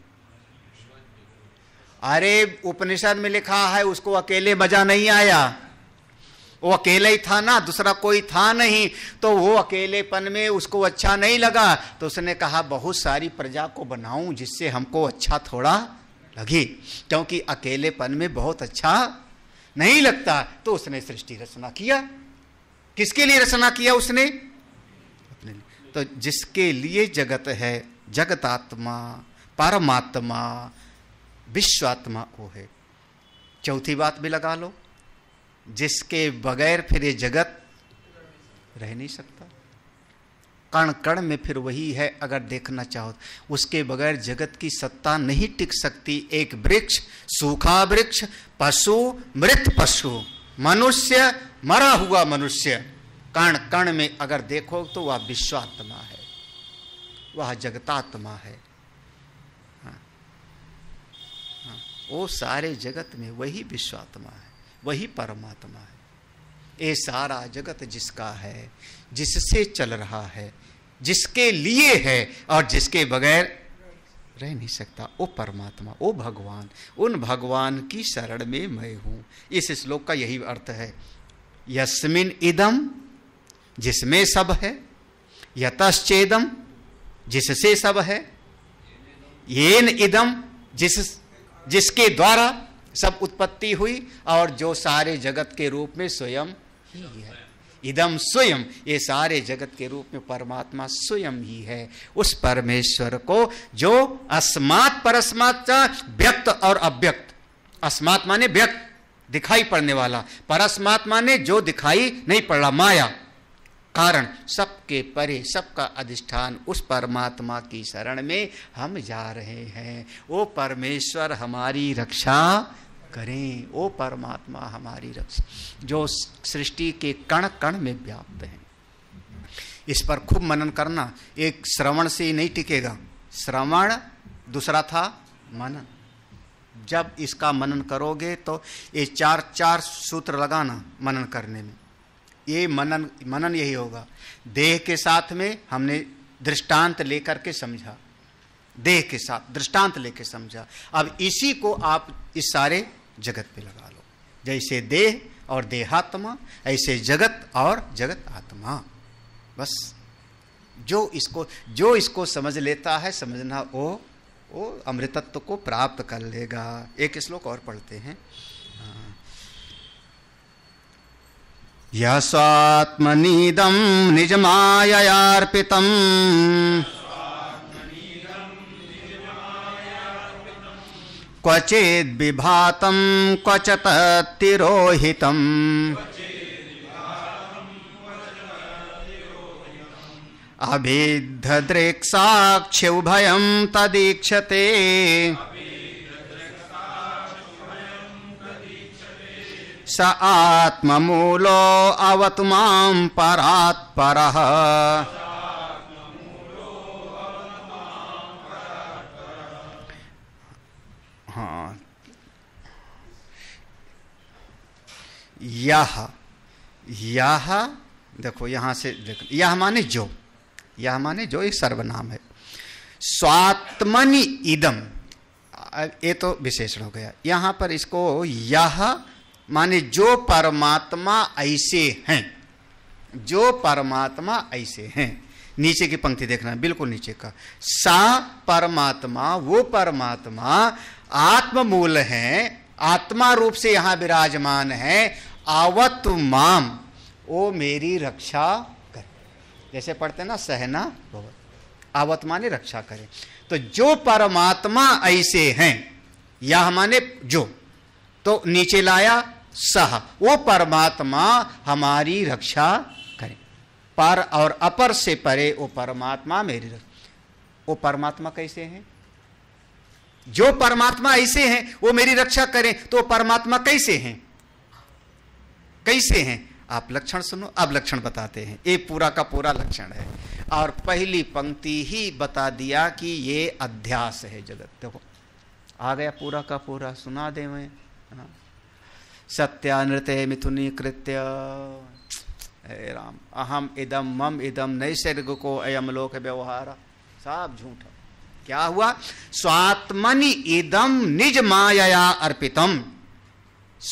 अरे उपनिषद में लिखा है उसको अकेले मजा नहीं आया वो अकेला ही था ना दूसरा कोई था नहीं तो वो अकेलेपन में उसको अच्छा नहीं लगा तो उसने कहा बहुत सारी प्रजा को बनाऊं जिससे हमको अच्छा थोड़ा लगे क्योंकि अकेलेपन में बहुत अच्छा नहीं लगता तो उसने सृष्टि रचना किया किसके लिए रचना किया उसने अपने लिए तो जिसके लिए जगत है जगतात्मा परमात्मा विश्वात्मा वो है चौथी बात भी लगा लो जिसके बगैर फिर ये जगत रह नहीं सकता कण कण में फिर वही है अगर देखना चाहो तो। उसके बगैर जगत की सत्ता नहीं टिक सकती एक वृक्ष सूखा वृक्ष पशु मृत पशु मनुष्य मरा हुआ मनुष्य कण कण में अगर देखो तो वह विश्वात्मा है वह जगतात्मा है हाँ, हाँ, वो सारे जगत में वही विश्वात्मा है वही परमात्मा है ये सारा जगत जिसका है जिससे चल रहा है जिसके लिए है और जिसके बगैर रह नहीं सकता ओ परमात्मा ओ भगवान उन भगवान की शरण में मैं हूं इस श्लोक का यही अर्थ है यस्मिन इदम जिसमें सब है यतश्चेदम जिससे सब है येन इदम जिस जिसके द्वारा सब उत्पत्ति हुई और जो सारे जगत के रूप में स्वयं ही है इदम स्वयं ये सारे जगत के रूप में परमात्मा स्वयं ही है उस परमेश्वर को जो अस्मात् परस्मात् व्यक्त और अव्यक्त अस्मात्मा माने व्यक्त दिखाई पड़ने वाला परस्मात्मा ने जो दिखाई नहीं पड़ रहा माया कारण सबके परे सबका अधिष्ठान उस परमात्मा की शरण में हम जा रहे हैं ओ परमेश्वर हमारी रक्षा करें ओ परमात्मा हमारी रक्षा जो सृष्टि के कण कण में व्याप्त हैं इस पर खूब मनन करना एक श्रवण से ही नहीं टिकेगा श्रवण दूसरा था मनन जब इसका मनन करोगे तो ये चार चार सूत्र लगाना मनन करने में ये मनन मनन यही होगा देह के साथ में हमने दृष्टांत लेकर के समझा देह के साथ दृष्टांत लेकर समझा अब इसी को आप इस सारे जगत पे लगा लो जैसे देह और देहात्मा ऐसे जगत और जगत आत्मा बस जो इसको जो इसको समझ लेता है समझना वो वो अमृतत्व को प्राप्त कर लेगा एक श्लोक और पढ़ते हैं यः स्वात्मनीदं निजमाययार्पितम् क्वचिद्बिभातं क्वच तत्तिरोहितम् अभिद्धदृक्साक्ष्युभयं तदीक्षते स आत्मूलो अवत मां हाँ यह यह देखो यहाँ से देखो यह माने जो यह माने जो एक सर्वनाम है स्वात्मनि इदम ये तो विशेषण हो गया यहाँ पर इसको यह माने जो परमात्मा ऐसे हैं जो परमात्मा ऐसे हैं नीचे की पंक्ति देखना है बिल्कुल नीचे का सा परमात्मा वो परमात्मा आत्ममूल है आत्मा रूप से यहाँ विराजमान है आवत माम ओ मेरी रक्षा कर जैसे पढ़ते ना सहना भगवत आवत माने रक्षा करे तो जो परमात्मा ऐसे हैं यह माने जो तो नीचे लाया सह वो परमात्मा हमारी रक्षा करे पर और अपर से परे वो परमात्मा मेरी वो परमात्मा कैसे हैं जो परमात्मा ऐसे हैं वो मेरी रक्षा करें तो परमात्मा कैसे हैं कैसे हैं आप लक्षण सुनो अब लक्षण बताते हैं ये पूरा का पूरा लक्षण है और पहली पंक्ति ही बता दिया कि ये अध्यास है जगत देखो आ गया पूरा का पूरा सुना दे मैं हाँ सत्यानृत मिथुनी कृत्य हे राम अहम इदम मम इदम नैसर्ग को अयम लोक व्यवहार साफ झूठ क्या हुआ स्वात्मनि इदम निज माया अर्पितम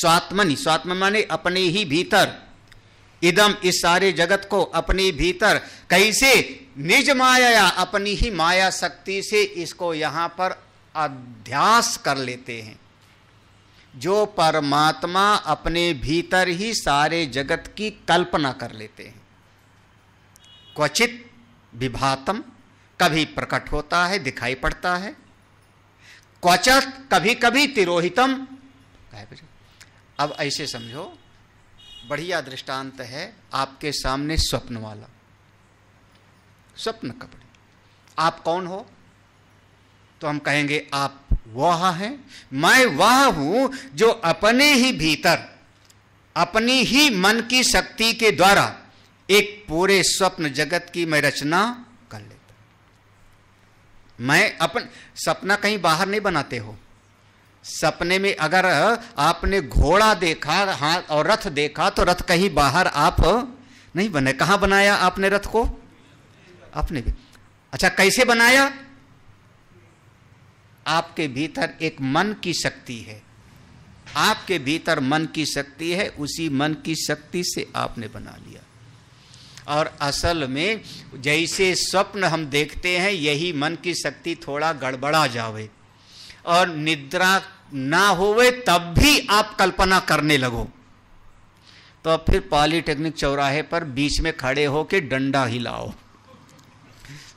स्वात्मनि स्वात्म माने अपने ही भीतर इदम इस सारे जगत को अपने भीतर कैसे निज माया अपनी ही माया शक्ति से इसको यहाँ पर अध्यास कर लेते हैं जो परमात्मा अपने भीतर ही सारे जगत की कल्पना कर लेते हैं क्वचित विभातम कभी प्रकट होता है दिखाई पड़ता है क्वचत कभी कभी तिरोहितम अब ऐसे समझो बढ़िया दृष्टांत है आपके सामने स्वप्न वाला स्वप्न कपड़े आप कौन हो तो हम कहेंगे आप वह हैं मैं वह हूं जो अपने ही भीतर अपनी ही मन की शक्ति के द्वारा एक पूरे स्वप्न जगत की मैं रचना कर लेता मैं अपन सपना कहीं बाहर नहीं बनाते हो सपने में अगर आपने घोड़ा देखा हाथ और रथ देखा तो रथ कहीं बाहर आप नहीं बने कहां बनाया आपने रथ को आपने भी अच्छा कैसे बनाया आपके भीतर एक मन की शक्ति है आपके भीतर मन की शक्ति है उसी मन की शक्ति से आपने बना लिया और असल में जैसे स्वप्न हम देखते हैं यही मन की शक्ति थोड़ा गड़बड़ा जावे और निद्रा ना होवे तब भी आप कल्पना करने लगो तो फिर पॉलीटेक्निक चौराहे पर बीच में खड़े होके डंडा हिलाओ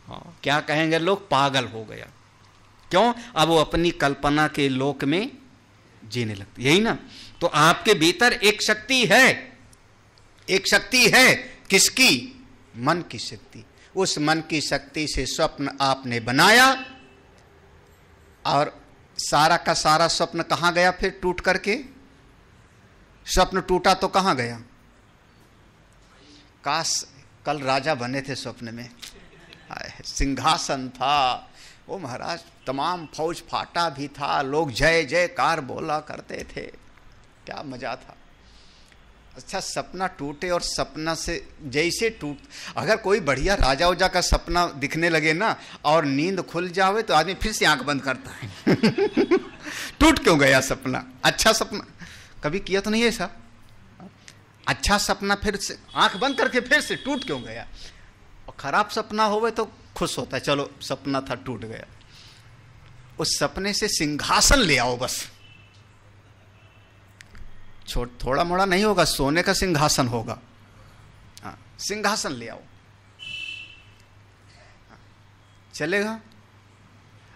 हाँ, क्या कहेंगे लोग पागल हो गया क्यों अब वो अपनी कल्पना के लोक में जीने लगती यही ना तो आपके भीतर एक शक्ति है एक शक्ति है किसकी मन की शक्ति उस मन की शक्ति से स्वप्न आपने बनाया और सारा का सारा स्वप्न कहाँ गया फिर टूट करके स्वप्न टूटा तो कहां गया काश कल राजा बने थे स्वप्न में सिंहासन था वो महाराज तमाम फौज फाटा भी था लोग जय जय कार बोला करते थे क्या मजा था अच्छा सपना टूटे और सपना से जैसे टूट अगर कोई बढ़िया राजा उजा का सपना दिखने लगे ना और नींद खुल जावे तो आदमी फिर से आंख बंद करता है टूट क्यों गया सपना अच्छा सपना कभी किया तो नहीं है ऐसा अच्छा सपना फिर से आंख बंद करके फिर से टूट क्यों गया और खराब सपना हो तो खुश होता है चलो सपना था टूट गया उस सपने से सिंहासन ले आओ बस छोट थोड़ा मोड़ा नहीं होगा सोने का सिंहासन होगा हाँ सिंहासन ले आओ हाँ, चलेगा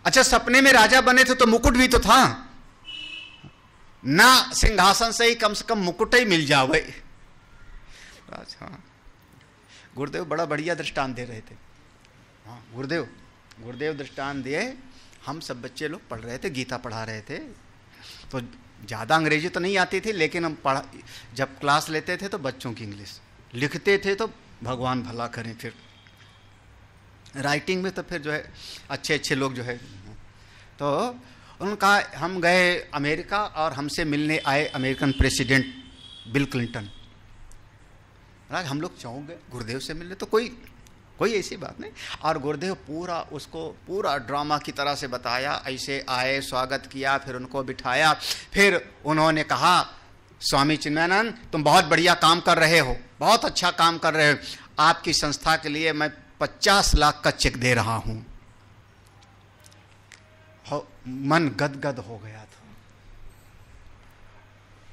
अच्छा सपने में राजा बने थे तो मुकुट भी तो था ना सिंहासन से ही कम से कम मुकुट ही मिल जाओ अच्छा गुरुदेव बड़ा बढ़िया दृष्टांत दे रहे थे हाँ गुरुदेव गुरुदेव दृष्टांत दिए हम सब बच्चे लोग पढ़ रहे थे गीता पढ़ा रहे थे तो ज़्यादा अंग्रेजी तो नहीं आती थी लेकिन हम पढ़ा जब क्लास लेते थे तो बच्चों की इंग्लिश लिखते थे तो भगवान भला करें फिर राइटिंग में तो फिर जो है अच्छे अच्छे लोग जो है तो उनका हम गए अमेरिका और हमसे मिलने आए अमेरिकन प्रेसिडेंट बिल क्लिंटन राज हम लोग चौंक गए गुरुदेव से मिलने तो कोई कोई ऐसी बात नहीं और गुरुदेव पूरा उसको पूरा ड्रामा की तरह से बताया ऐसे आए स्वागत किया फिर उनको बिठाया फिर उन्होंने कहा स्वामी चिन्मयानंद तुम बहुत बढ़िया काम कर रहे हो बहुत अच्छा काम कर रहे हो आपकी संस्था के लिए मैं पचास लाख का चेक दे रहा हूं मन गदगद हो गया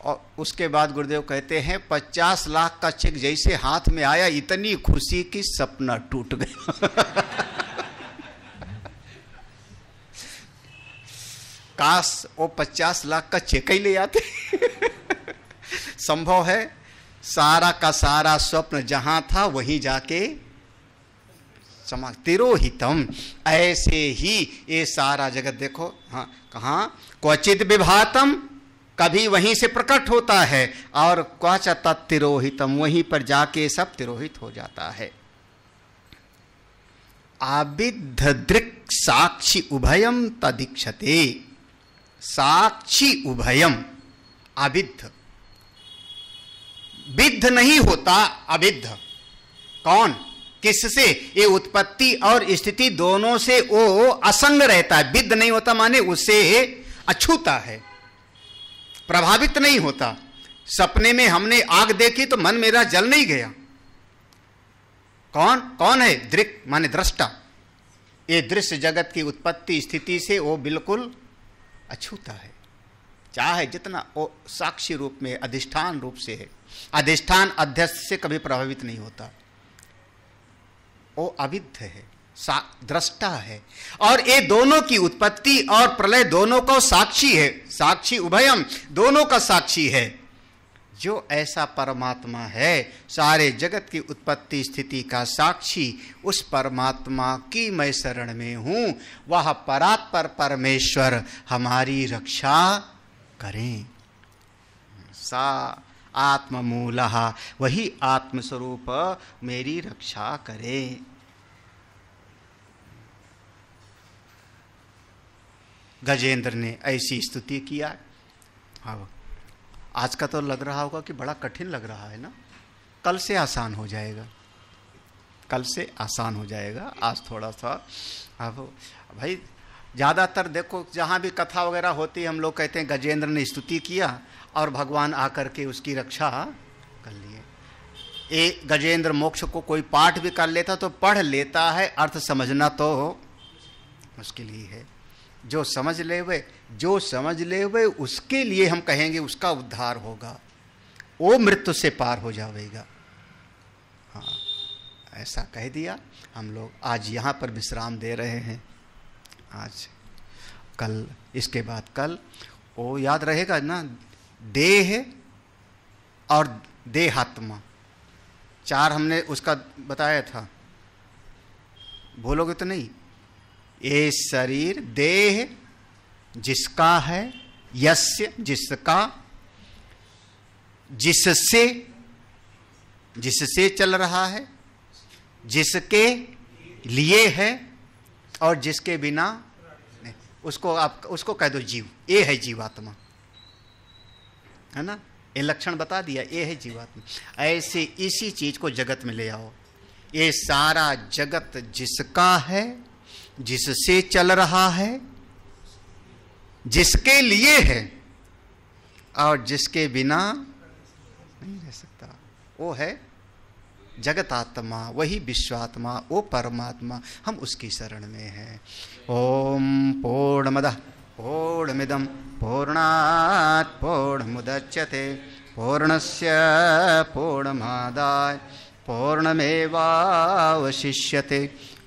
और उसके बाद गुरुदेव कहते हैं पचास लाख का चेक जैसे हाथ में आया इतनी खुशी की सपना टूट गया काश वो पचास लाख का चेक ही ले आते संभव है सारा का सारा स्वप्न जहां था वहीं जाके चमक तिरोहितम ऐसे ही ये सारा जगत देखो हाँ कहा क्वचित विभातम कभी वहीं से प्रकट होता है और क्वाच तत्तिरोहितम वहीं पर जाके सब तिरोहित हो जाता है दृक् साक्षी उभयम तदीक्षते साक्षी उभयम आबिध बिद्ध नहीं होता अबिद्ध कौन किससे ये उत्पत्ति और स्थिति दोनों से वो असंग रहता है बिद्ध नहीं होता माने उसे अछूता है प्रभावित नहीं होता सपने में हमने आग देखी तो मन मेरा जल नहीं गया कौन कौन है दृक माने दृष्टा ये दृश्य जगत की उत्पत्ति स्थिति से वो बिल्कुल अछूता है चाहे जितना वो साक्षी रूप में अधिष्ठान रूप से है अधिष्ठान अध्यक्ष से कभी प्रभावित नहीं होता वो अविद्ध है दृष्टा है और ये दोनों की उत्पत्ति और प्रलय दोनों को साक्षी है साक्षी उभयम दोनों का साक्षी है जो ऐसा परमात्मा है सारे जगत की उत्पत्ति स्थिति का साक्षी उस परमात्मा की मैं शरण में हूँ वह परात्पर परमेश्वर हमारी रक्षा करें सा आत्ममूल वही आत्मस्वरूप मेरी रक्षा करें गजेंद्र ने ऐसी स्तुति किया अब हाँ, आज का तो लग रहा होगा कि बड़ा कठिन लग रहा है ना कल से आसान हो जाएगा कल से आसान हो जाएगा आज थोड़ा सा अब भाई ज़्यादातर देखो जहाँ भी कथा वगैरह होती है हम लोग कहते हैं गजेंद्र ने स्तुति किया और भगवान आकर के उसकी रक्षा कर लिए ए गजेंद्र मोक्ष को कोई पाठ भी कर लेता तो पढ़ लेता है अर्थ समझना तो मुश्किल ही है जो समझ ले वे जो समझ ले हुए उसके लिए हम कहेंगे उसका उद्धार होगा वो मृत्यु से पार हो जाएगा हाँ ऐसा कह दिया हम लोग आज यहाँ पर विश्राम दे रहे हैं आज कल इसके बाद कल वो याद रहेगा ना देह और देहात्मा चार हमने उसका बताया था बोलोगे तो नहीं ये शरीर देह जिसका है यस्य जिसका जिससे जिससे चल रहा है जिसके लिए है और जिसके बिना उसको आप उसको कह दो जीव ये है जीवात्मा है ना ये लक्षण बता दिया ये है जीवात्मा ऐसे इसी चीज को जगत में ले आओ ये सारा जगत जिसका है जिससे चल रहा है जिसके लिए है और जिसके बिना नहीं रह सकता वो है जगत आत्मा वही विश्वात्मा वो परमात्मा हम उसकी शरण में हैं ओम पूर्णमद पूर्णमिदम पूर्णात् मुदच्यते पूर्णस्य पूर्णमादाय पूर्णमेवावशिष्यते